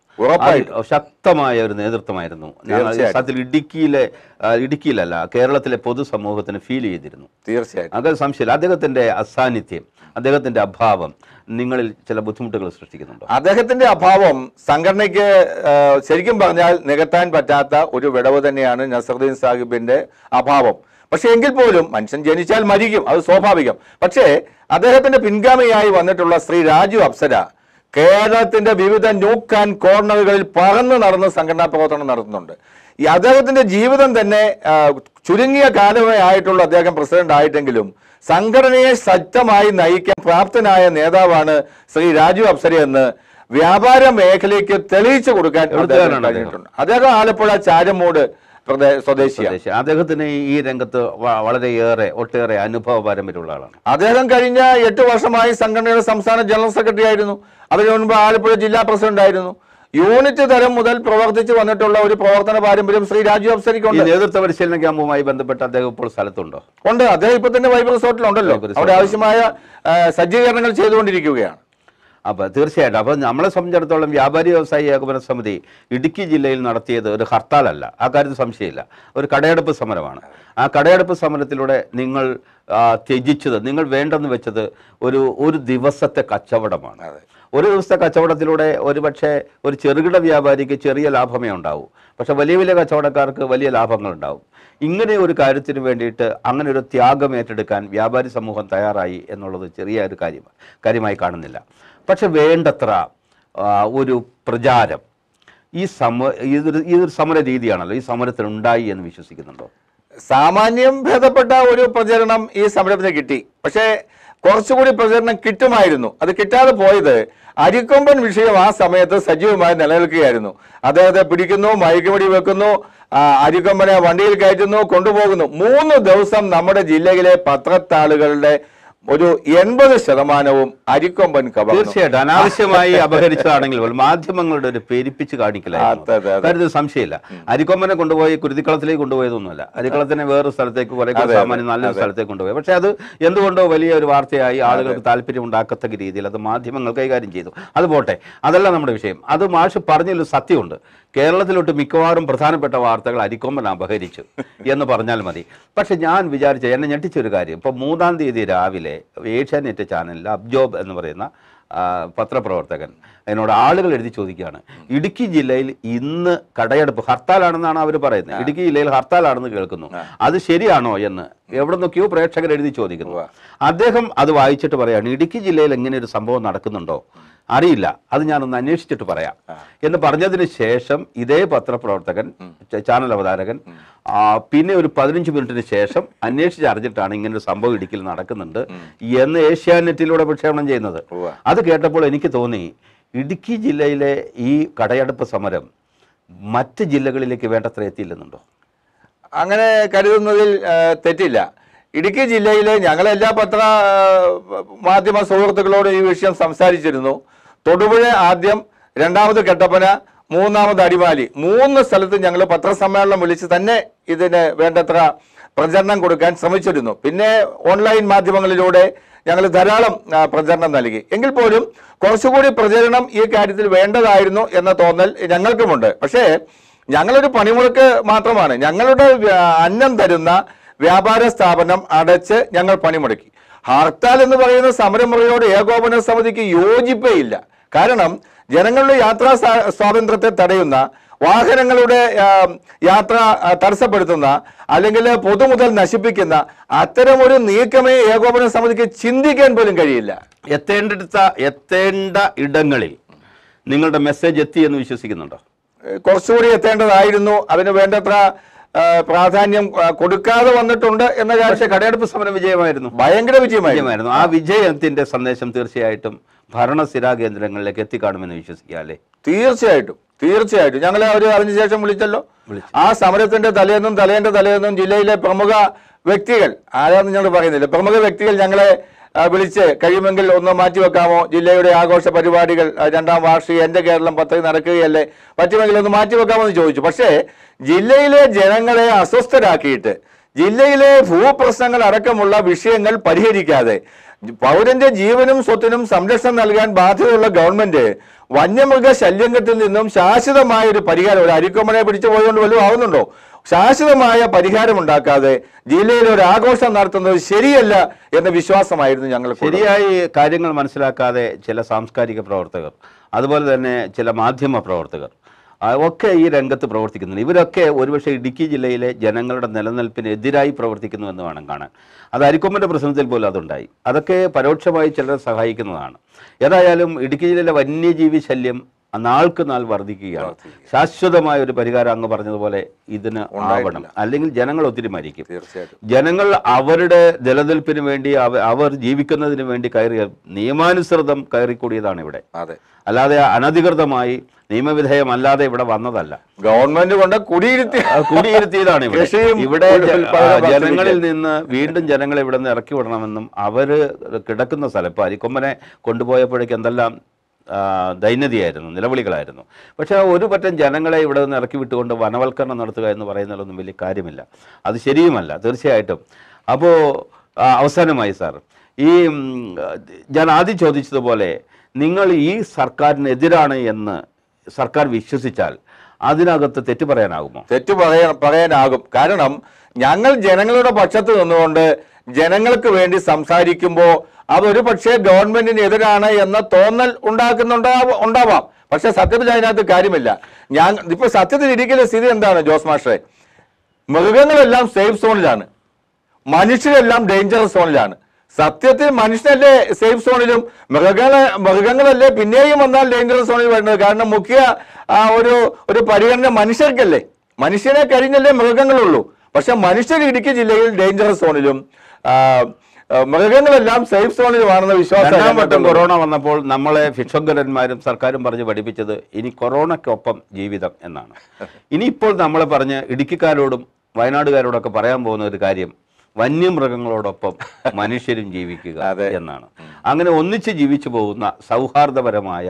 ശക്തമായ ഒരു നേതൃത്വമായിരുന്നു അതിൽ ഇടുക്കിയിലെ ഇടുക്കിയിലല്ല കേരളത്തിലെ പൊതുസമൂഹത്തിന് ഫീൽ ചെയ്തിരുന്നു തീർച്ചയായും അത് സംശയമില്ല അദ്ദേഹത്തിന്റെ അസാന്നിധ്യം അദ്ദേഹത്തിന്റെ അഭാവം നിങ്ങളിൽ ചില ബുദ്ധിമുട്ടുകൾ സൃഷ്ടിക്കുന്നുണ്ട് അദ്ദേഹത്തിന്റെ അഭാവം സംഘടനയ്ക്ക് ശരിക്കും പറഞ്ഞാൽ നികത്താൻ പറ്റാത്ത ഒരു വിടവ് തന്നെയാണ് നസറുദ്ദീൻ സാഹിബിന്റെ അഭാവം പക്ഷേ എങ്കിൽ പോലും മനുഷ്യൻ ജനിച്ചാൽ മരിക്കും അത് സ്വാഭാവികം പക്ഷേ അദ്ദേഹത്തിന്റെ പിൻഗാമിയായി വന്നിട്ടുള്ള ശ്രീ രാജു അപ്സര കേരളത്തിന്റെ വിവിധ ന്യൂക്ക് ആൻഡ് കോർണറുകളിൽ പറന്ന് നടന്ന് സംഘടനാ പ്രവർത്തനം നടത്തുന്നുണ്ട് ഈ അദ്ദേഹത്തിന്റെ ജീവിതം തന്നെ ചുരുങ്ങിയ കാലമേ ആയിട്ടുള്ള അദ്ദേഹം പ്രസിഡന്റ് ആയിട്ടെങ്കിലും സംഘടനയെ ശക്തമായി നയിക്കാൻ പ്രാപ്തനായ നേതാവാണ് ശ്രീ രാജു അപ്സരി എന്ന് വ്യാപാര മേഖലയ്ക്ക് തെളിയിച്ചു കൊടുക്കാൻ അദ്ദേഹം ആലപ്പുഴ ചാരമൂട് സ്വദേശിയാണ് അദ്ദേഹത്തിന് ഈ രംഗത്ത് വളരെയേറെ ഒട്ടേറെ അനുഭവ പാരമ്പര്യമുള്ള ആളാണ് അദ്ദേഹം കഴിഞ്ഞ എട്ട് വർഷമായി സംഘടനയുടെ സംസ്ഥാന ജനറൽ സെക്രട്ടറി ആയിരുന്നു അതിനു മുൻപ് ആലപ്പുഴ ജില്ലാ പ്രസിഡന്റ് ആയിരുന്നു യൂണിറ്റ് തരം മുതൽ പ്രവർത്തിച്ചു വന്നിട്ടുള്ള ഒരു പ്രവർത്തന പാരമ്പര്യം ശ്രീ രാജു അഫ്സരിക്കുണ്ട് നേതൃത്വ പരിശീലന ക്യാമ്പുമായി ബന്ധപ്പെട്ട് അദ്ദേഹം ഇപ്പോൾ സ്ഥലത്തുണ്ടോ ഉണ്ട് അദ്ദേഹം ഇപ്പൊ തന്നെ വൈബ് റിസോർട്ടിലുണ്ടല്ലോ അവിടെ ആവശ്യമായ സജ്ജീകരണങ്ങൾ ചെയ്തുകൊണ്ടിരിക്കുകയാണ് അപ്പോൾ തീർച്ചയായിട്ടും അപ്പോൾ നമ്മളെ സംബന്ധിച്ചിടത്തോളം വ്യാപാരി വ്യവസായി ഏകോപന സമിതി ഇടുക്കി ജില്ലയിൽ നടത്തിയത് ഒരു ഹർത്താലല്ല ആ കാര്യത്തിൽ സംശയമില്ല ഒരു കടയടപ്പ് സമരമാണ് ആ കടയടപ്പ് സമരത്തിലൂടെ നിങ്ങൾ ത്യജിച്ചത് നിങ്ങൾ വേണ്ടെന്ന് വെച്ചത് ഒരു ഒരു ദിവസത്തെ കച്ചവടമാണ് ഒരു ദിവസത്തെ കച്ചവടത്തിലൂടെ ഒരു പക്ഷേ ഒരു ചെറുകിട വ്യാപാരിക്ക് ചെറിയ ലാഭമേ ഉണ്ടാവൂ പക്ഷേ വലിയ വലിയ കച്ചവടക്കാർക്ക് വലിയ ലാഭങ്ങളുണ്ടാവും ഇങ്ങനെ ഒരു കാര്യത്തിന് വേണ്ടിയിട്ട് അങ്ങനെ ഒരു ത്യാഗം ഏറ്റെടുക്കാൻ വ്യാപാരി സമൂഹം തയ്യാറായി എന്നുള്ളത് ചെറിയ ഒരു കാര്യമാണ് കാര്യമായി കാണുന്നില്ല പക്ഷെ വേണ്ടത്ര ഒരു പ്രചാരം ഈ സമ ഇതൊരു ഇതൊരു സമര രീതിയാണല്ലോ ഈ സമരത്തിൽ ഉണ്ടായി എന്ന് വിശ്വസിക്കുന്നുണ്ടോ സാമാന്യം ഭേദപ്പെട്ട ഒരു പ്രചരണം ഈ സമരത്തിന് കിട്ടി പക്ഷേ കുറച്ചുകൂടി പ്രചരണം കിട്ടുമായിരുന്നു അത് കിട്ടാതെ പോയത് അരിക്കൊമ്പൻ വിഷയം ആ സമയത്ത് സജീവമായി നിലനിൽക്കുകയായിരുന്നു അദ്ദേഹത്തെ പിടിക്കുന്നു മയക്കുമടി വെക്കുന്നു അരിക്കൊമ്പനെ വണ്ടിയിൽ കയറ്റുന്നു കൊണ്ടുപോകുന്നു മൂന്ന് ദിവസം നമ്മുടെ ജില്ലയിലെ പത്രത്താളുകളുടെ ഒരു എൺപത് ശതമാനവും അരിക്കൊമ്പൻ കവർ തീർച്ചയായിട്ടും അനാവശ്യമായി അപഹരിച്ചതാണെങ്കിൽ മാധ്യമങ്ങളുടെ ഒരു പേരിപ്പിച്ച് കാണിക്കില്ല സംശയമില്ല അരിക്കൊമ്പനെ കൊണ്ടുപോയി കുരുതിക്കളത്തിലേക്ക് കൊണ്ടുപോയതൊന്നുമല്ല അരിക്കളത്തിനെ വേറൊരു സ്ഥലത്തേക്ക് കുറെ സാമാന്യം നല്ല സ്ഥലത്തേക്ക് കൊണ്ടുപോയി പക്ഷേ അത് എന്തുകൊണ്ടോ വലിയ ഒരു വാർത്തയായി ആളുകൾക്ക് താല്പര്യം ഉണ്ടാക്കത്തക്ക രീതിയിൽ അത് മാധ്യമങ്ങൾ കൈകാര്യം ചെയ്തു അത് പോട്ടെ അതല്ല നമ്മുടെ വിഷയം അത് മാഷ് പറഞ്ഞതിൽ സത്യമുണ്ട് കേരളത്തിലോട്ട് മിക്കവാറും പ്രധാനപ്പെട്ട വാർത്തകൾ അരിക്കൊമ്പൻ അപഹരിച്ചു എന്ന് പറഞ്ഞാൽ മതി പക്ഷെ ഞാൻ വിചാരിച്ച എന്നെ ഞെട്ടിച്ചൊരു കാര്യം ഇപ്പോൾ മൂന്നാം തീയതി രാവിലെ ഏഷ്യാനെറ്റ് ചാനലിൽ അബ്ജോബ് എന്ന് പറയുന്ന പത്രപ്രവർത്തകൻ എന്നോട് ആളുകൾ എഴുതി ചോദിക്കുകയാണ് ഇടുക്കി ജില്ലയിൽ ഇന്ന് കടയെടുപ്പ് ഹർത്താലാണെന്നാണ് അവർ പറയുന്നത് ഇടുക്കി ജില്ലയിൽ ഹർത്താലാണെന്ന് കേൾക്കുന്നു അത് ശരിയാണോ എന്ന് എവിടെ നോക്കിയോ പ്രേക്ഷകർ എഴുതി ചോദിക്കുന്നു അദ്ദേഹം അത് വായിച്ചിട്ട് പറയുകയാണ് ഇടുക്കി ജില്ലയിൽ എങ്ങനെ ഒരു സംഭവം നടക്കുന്നുണ്ടോ അറിയില്ല അത് ഞാനൊന്ന് അന്വേഷിച്ചിട്ട് പറയാം എന്ന് പറഞ്ഞതിന് ശേഷം ഇതേ പത്രപ്രവർത്തകൻ ചാനൽ അവതാരകൻ പിന്നെ ഒരു പതിനഞ്ച് മിനിറ്റിന് ശേഷം അന്വേഷിച്ച് അറിഞ്ഞിട്ടാണ് ഇങ്ങനെ ഒരു സംഭവം ഇടുക്കിൽ നടക്കുന്നുണ്ട് എന്ന് ഏഷ്യാനെറ്റിലൂടെ പ്രക്ഷേപണം ചെയ്യുന്നത് അത് കേട്ടപ്പോൾ എനിക്ക് തോന്നി ഇടുക്കി ജില്ലയിലെ ഈ കടയടപ്പ് സമരം മറ്റ് ജില്ലകളിലേക്ക് വേണ്ടത്ര എത്തിയില്ലെന്നുണ്ടോ അങ്ങനെ കരുതുന്നതിൽ തെറ്റില്ല ഇടുക്കി ജില്ലയിലെ ഞങ്ങളെല്ലാ പത്ര മാധ്യമ സുഹൃത്തുക്കളോടും ഈ വിഷയം സംസാരിച്ചിരുന്നു തൊടുപുഴ ആദ്യം രണ്ടാമത് കെട്ടപ്പന മൂന്നാമത് അടിമാലി മൂന്ന് സ്ഥലത്ത് ഞങ്ങൾ പത്രസമ്മേളനം വിളിച്ച് തന്നെ ഇതിന് വേണ്ടത്ര പ്രചരണം കൊടുക്കാൻ ശ്രമിച്ചിരുന്നു പിന്നെ ഓൺലൈൻ മാധ്യമങ്ങളിലൂടെ ഞങ്ങൾ ധാരാളം പ്രചരണം നൽകി എങ്കിൽ പോലും കുറച്ചുകൂടി പ്രചരണം ഈ കാര്യത്തിൽ വേണ്ടതായിരുന്നു എന്ന തോന്നൽ ഞങ്ങൾക്കുമുണ്ട് പക്ഷേ ഞങ്ങളൊരു പണിമുടക്ക് മാത്രമാണ് ഞങ്ങളുടെ അന്നം തരുന്ന വ്യാപാര സ്ഥാപനം അടച്ച് ഞങ്ങൾ പണിമുടക്കി ഹർത്താൽ എന്ന് പറയുന്ന സമരമുറയോട് ഏകോപന സമിതിക്ക് യോജിപ്പേ ഇല്ല കാരണം ജനങ്ങളുടെ യാത്രാ സ്വാതന്ത്ര്യത്തെ തടയുന്ന വാഹനങ്ങളുടെ യാത്ര തടസ്സപ്പെടുത്തുന്ന അല്ലെങ്കിൽ പൊതുമുതൽ നശിപ്പിക്കുന്ന അത്തരമൊരു നീക്കമേ ഏകോപന സമിതിക്ക് ചിന്തിക്കാൻ പോലും കഴിയില്ല എത്തേണ്ടടുത്ത എത്തേണ്ട ഇടങ്ങളിൽ നിങ്ങളുടെ മെസ്സേജ് എത്തി എന്ന് വിശ്വസിക്കുന്നുണ്ടോ കുറച്ചുകൂടി എത്തേണ്ടതായിരുന്നു അതിന് വേണ്ടത്ര പ്രാധാന്യം കൊടുക്കാതെ വന്നിട്ടുണ്ട് എന്ന കാര്യം കടയെടുപ്പ് സമരം വിജയമായിരുന്നു ഭയങ്കര വിജയമായിരുന്നു ആ വിജയത്തിന്റെ സന്ദേശം തീർച്ചയായിട്ടും ഭരണസ്ഥിരാ കേന്ദ്രങ്ങളിലേക്ക് എത്തിക്കാണുമെന്ന് വിശ്വസിക്കാല്ലേ തീർച്ചയായിട്ടും തീർച്ചയായിട്ടും ഞങ്ങൾ അവർ ശേഷം വിളിച്ചല്ലോ ആ സമരത്തിന്റെ തലേന്നും തലേന്റെ തലേന്നും ജില്ലയിലെ പ്രമുഖ വ്യക്തികൾ ആരാന്ന് ഞങ്ങൾ പറയുന്നില്ല പ്രമുഖ വ്യക്തികൾ ഞങ്ങളെ വിളിച്ച് കഴിയുമെങ്കിൽ ഒന്ന് മാറ്റിവെക്കാമോ ജില്ലയുടെ ആഘോഷ പരിപാടികൾ രണ്ടാം വാർഷിക എന്റെ കേരളം പദ്ധതി നടക്കുകയല്ലേ പറ്റുമെങ്കിൽ ഒന്ന് മാറ്റിവെക്കാമോ എന്ന് ചോദിച്ചു പക്ഷേ ജില്ലയിലെ ജനങ്ങളെ അസ്വസ്ഥരാക്കിയിട്ട് ജില്ലയിലെ ഭൂപ്രശ്നങ്ങൾ അടക്കമുള്ള വിഷയങ്ങൾ പരിഹരിക്കാതെ പൗരന്റെ ജീവനും സ്വത്തിനും സംരക്ഷണം നൽകാൻ ബാധ്യതയുള്ള ഗവൺമെന്റ് വന്യമൃഗ ശല്യത്തിൽ നിന്നും ശാശ്വതമായ ഒരു പരിഹാരം ഒരു അരിക്കൊമ്പനെ പിടിച്ചു പോയതുകൊണ്ട് വല്ലതും ആവുന്നുണ്ടോ ശാശ്വതമായ പരിഹാരമുണ്ടാക്കാതെ ജില്ലയിൽ ഒരു ആഘോഷം നടത്തുന്നത് ശരിയല്ല എന്ന വിശ്വാസമായിരുന്നു ഞങ്ങൾ ശരിയായി കാര്യങ്ങൾ മനസ്സിലാക്കാതെ ചില സാംസ്കാരിക പ്രവർത്തകർ അതുപോലെ തന്നെ ചില മാധ്യമ പ്രവർത്തകർ ഒക്കെ ഈ രംഗത്ത് പ്രവർത്തിക്കുന്നുണ്ട് ഇവരൊക്കെ ഒരുപക്ഷെ ഇടുക്കി ജില്ലയിലെ ജനങ്ങളുടെ നിലനിൽപ്പിനെതിരായി പ്രവർത്തിക്കുന്നു എന്ന് വേണം കാണാൻ അത് അരിക്കൊമ്പൻ്റെ പ്രശ്നത്തിൽ പോലും അതുണ്ടായി അതൊക്കെ പരോക്ഷമായി ചിലരെ സഹായിക്കുന്നതാണ് ഏതായാലും ഇടുക്കി ജില്ലയിലെ വന്യജീവി ശല്യം നാൾക്ക് നാൾ വർദ്ധിക്കുകയാണ് ശാശ്വതമായ ഒരു പരിഹാരം അങ്ങ് പറഞ്ഞതുപോലെ ഇതിന് ആവണം അല്ലെങ്കിൽ ജനങ്ങൾ ഒത്തിരി മരിക്കും ജനങ്ങൾ അവരുടെ നിലനിൽപ്പിന് വേണ്ടി അവർ ജീവിക്കുന്നതിന് വേണ്ടി കയറി നിയമാനുസൃതം കയറിക്കൂടിയതാണ് ഇവിടെ അല്ലാതെ അനധികൃതമായി നിയമവിധേയമല്ലാതെ ഇവിടെ വന്നതല്ല ഗവൺമെന്റ് കൊണ്ട് കുടിയിരുത്തി കുടിയിരുത്തിയതാണ് ഇവിടെ ഇവിടെ ജനങ്ങളിൽ നിന്ന് വീണ്ടും ജനങ്ങളെ ഇവിടെ നിന്ന് ഇറക്കി വിടണമെന്നും അവര് കിടക്കുന്ന സ്ഥലം ഇപ്പൊ അരിക്കൊമ്പനെ കൊണ്ടുപോയപ്പോഴേക്ക് എന്തെല്ലാം ദൈനതിയായിരുന്നു നിലവിളികളായിരുന്നു പക്ഷേ ഒരു പറ്റം ജനങ്ങളെ ഇവിടെ നിന്ന് ഇറക്കി വിട്ടുകൊണ്ട് വനവൽക്കരണം നടത്തുക എന്ന് പറയുന്നതിലൊന്നും വലിയ കാര്യമില്ല അത് ശരിയുമല്ല തീർച്ചയായിട്ടും അപ്പോൾ അവസാനമായി സാർ ഈ ഞാൻ ആദ്യം ചോദിച്ചതുപോലെ നിങ്ങൾ ഈ സർക്കാരിനെതിരാണ് എന്ന് സർക്കാർ വിശ്വസിച്ചാൽ അതിനകത്ത് തെറ്റ് പറയാനാകുമോ തെറ്റ് പറയാ പറയാനാകും കാരണം ഞങ്ങൾ ജനങ്ങളുടെ പക്ഷത്ത് നിന്നുകൊണ്ട് ജനങ്ങൾക്ക് വേണ്ടി സംസാരിക്കുമ്പോൾ അതൊരു പക്ഷേ ഗവൺമെന്റിന് എതിരാണ് എന്ന തോന്നൽ ഉണ്ടാക്കുന്നുണ്ടാ ഉണ്ടാവാം പക്ഷെ സത്യത്തിൽ അതിനകത്ത് കാര്യമില്ല ഞാൻ ഇപ്പൊ സത്യത്തിൽ ഇരിക്കുന്ന സ്ഥിതി എന്താണ് ജോസ് മാഷറെ മൃഗങ്ങളെല്ലാം സേഫ് സോണിലാണ് മനുഷ്യരെല്ലാം ഡേഞ്ചർ സോണിലാണ് സത്യത്തിൽ മനുഷ്യനല്ലേ സേഫ് സോണിലും മൃഗങ്ങളെ മൃഗങ്ങളല്ലേ പിന്നെയും വന്നാൽ ഡേഞ്ചർ സോണിൽ വരുന്നത് കാരണം മുഖ്യ ഒരു ഒരു പരിഗണന മനുഷ്യർക്കല്ലേ മനുഷ്യനെ കഴിഞ്ഞല്ലേ മൃഗങ്ങളുള്ളൂ പക്ഷെ മനുഷ്യർ ഇടുക്കി ജില്ലയിൽ ഡേഞ്ചർ സോണിലും മൃഗങ്ങളെല്ലാം സേഫ് സോണിലുമാണെന്ന വിശ്വാസം രണ്ടാം വട്ടം കൊറോണ വന്നപ്പോൾ നമ്മളെ ഫിഷങ്കരന്മാരും സർക്കാരും പറഞ്ഞ് പഠിപ്പിച്ചത് ഇനി കൊറോണയ്ക്കൊപ്പം ജീവിതം എന്നാണ് ഇനിയിപ്പോൾ നമ്മൾ പറഞ്ഞ് ഇടുക്കിക്കാരോടും വയനാടുകാരോടൊക്കെ പറയാൻ പോകുന്ന ഒരു കാര്യം വന്യമൃഗങ്ങളോടൊപ്പം മനുഷ്യരും ജീവിക്കുക എന്നാണ് അങ്ങനെ ഒന്നിച്ച് ജീവിച്ചു പോകുന്ന സൗഹാർദ്ദപരമായ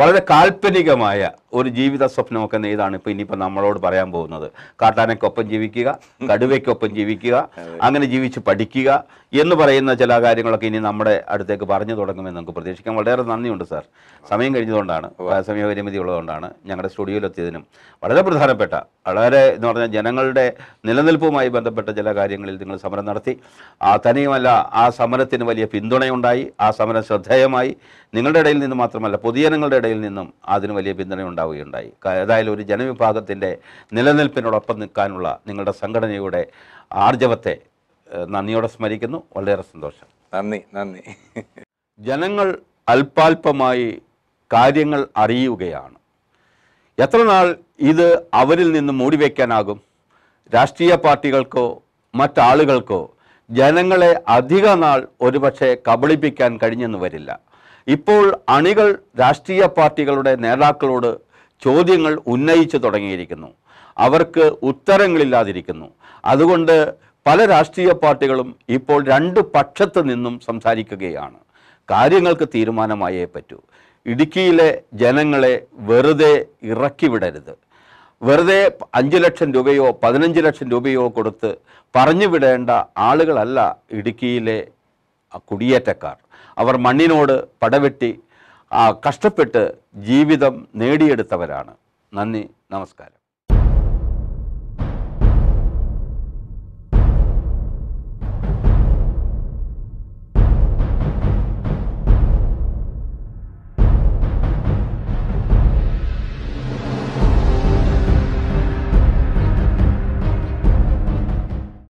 വളരെ കാൽപ്പനികമായ ഒരു ജീവിത സ്വപ്നമൊക്കെ നെയ്താണ് ഇപ്പോൾ ഇനിയിപ്പോൾ നമ്മളോട് പറയാൻ പോകുന്നത് കാട്ടാനക്കൊപ്പം ജീവിക്കുക കടുവയ്ക്കൊപ്പം ജീവിക്കുക അങ്ങനെ ജീവിച്ച് പഠിക്കുക എന്ന് പറയുന്ന ചില കാര്യങ്ങളൊക്കെ ഇനി നമ്മുടെ അടുത്തേക്ക് പറഞ്ഞു തുടങ്ങുമെന്ന് നമുക്ക് പ്രതീക്ഷിക്കാം വളരെ നന്ദിയുണ്ട് സാർ സമയം കഴിഞ്ഞതുകൊണ്ടാണ് സമയപരിമിതി ഉള്ളതുകൊണ്ടാണ് ഞങ്ങളുടെ സ്റ്റുഡിയോയിലെത്തിയതിനും വളരെ പ്രധാനപ്പെട്ട വളരെ എന്ന് പറഞ്ഞാൽ ജനങ്ങളുടെ നിലനിൽപ്പുമായി ബന്ധപ്പെട്ട ചില കാര്യങ്ങളിൽ നിങ്ങൾ സമരം നടത്തി ആ തനിയുമല്ല ആ സമരത്തിന് വലിയ പിന്തുണയുണ്ടായി ആ സമരം ശ്രദ്ധേയമായി നിങ്ങളുടെ ഇടയിൽ നിന്ന് മാത്രമല്ല പൊതുജനങ്ങളുടെ ഇടയിൽ നിന്നും അതിന് വലിയ പിന്തുണ ഉണ്ടാവുകയുണ്ടായി ഏതായാലും ഒരു ജനവിഭാഗത്തിൻ്റെ നിലനിൽപ്പിനോടൊപ്പം നിൽക്കാനുള്ള നിങ്ങളുടെ സംഘടനയുടെ ആർജവത്തെ നന്ദിയോടെ സ്മരിക്കുന്നു വളരെയേറെ സന്തോഷം നന്ദി നന്ദി ജനങ്ങൾ അല്പാൽപമായി കാര്യങ്ങൾ അറിയുകയാണ് എത്ര നാൾ ഇത് അവരിൽ നിന്ന് മൂടി വയ്ക്കാനാകും രാഷ്ട്രീയ പാർട്ടികൾക്കോ മറ്റാളുകൾക്കോ ജനങ്ങളെ അധിക നാൾ ഒരുപക്ഷെ കബളിപ്പിക്കാൻ കഴിഞ്ഞെന്ന് വരില്ല ഇപ്പോൾ അണികൾ രാഷ്ട്രീയ പാർട്ടികളുടെ നേതാക്കളോട് ചോദ്യങ്ങൾ ഉന്നയിച്ചു തുടങ്ങിയിരിക്കുന്നു അവർക്ക് ഉത്തരങ്ങളില്ലാതിരിക്കുന്നു അതുകൊണ്ട് പല രാഷ്ട്രീയ പാർട്ടികളും ഇപ്പോൾ രണ്ട് പക്ഷത്തു നിന്നും സംസാരിക്കുകയാണ് കാര്യങ്ങൾക്ക് തീരുമാനമായേ പറ്റൂ ഇടുക്കിയിലെ ജനങ്ങളെ വെറുതെ ഇറക്കി വിടരുത് വെറുതെ അഞ്ച് ലക്ഷം രൂപയോ പതിനഞ്ച് ലക്ഷം രൂപയോ കൊടുത്ത് പറഞ്ഞു വിടേണ്ട ആളുകളല്ല ഇടുക്കിയിലെ കുടിയേറ്റക്കാർ അവർ മണ്ണിനോട് പടവെട്ടി കഷ്ടപ്പെട്ട് ജീവിതം നേടിയെടുത്തവരാണ് നന്ദി നമസ്കാരം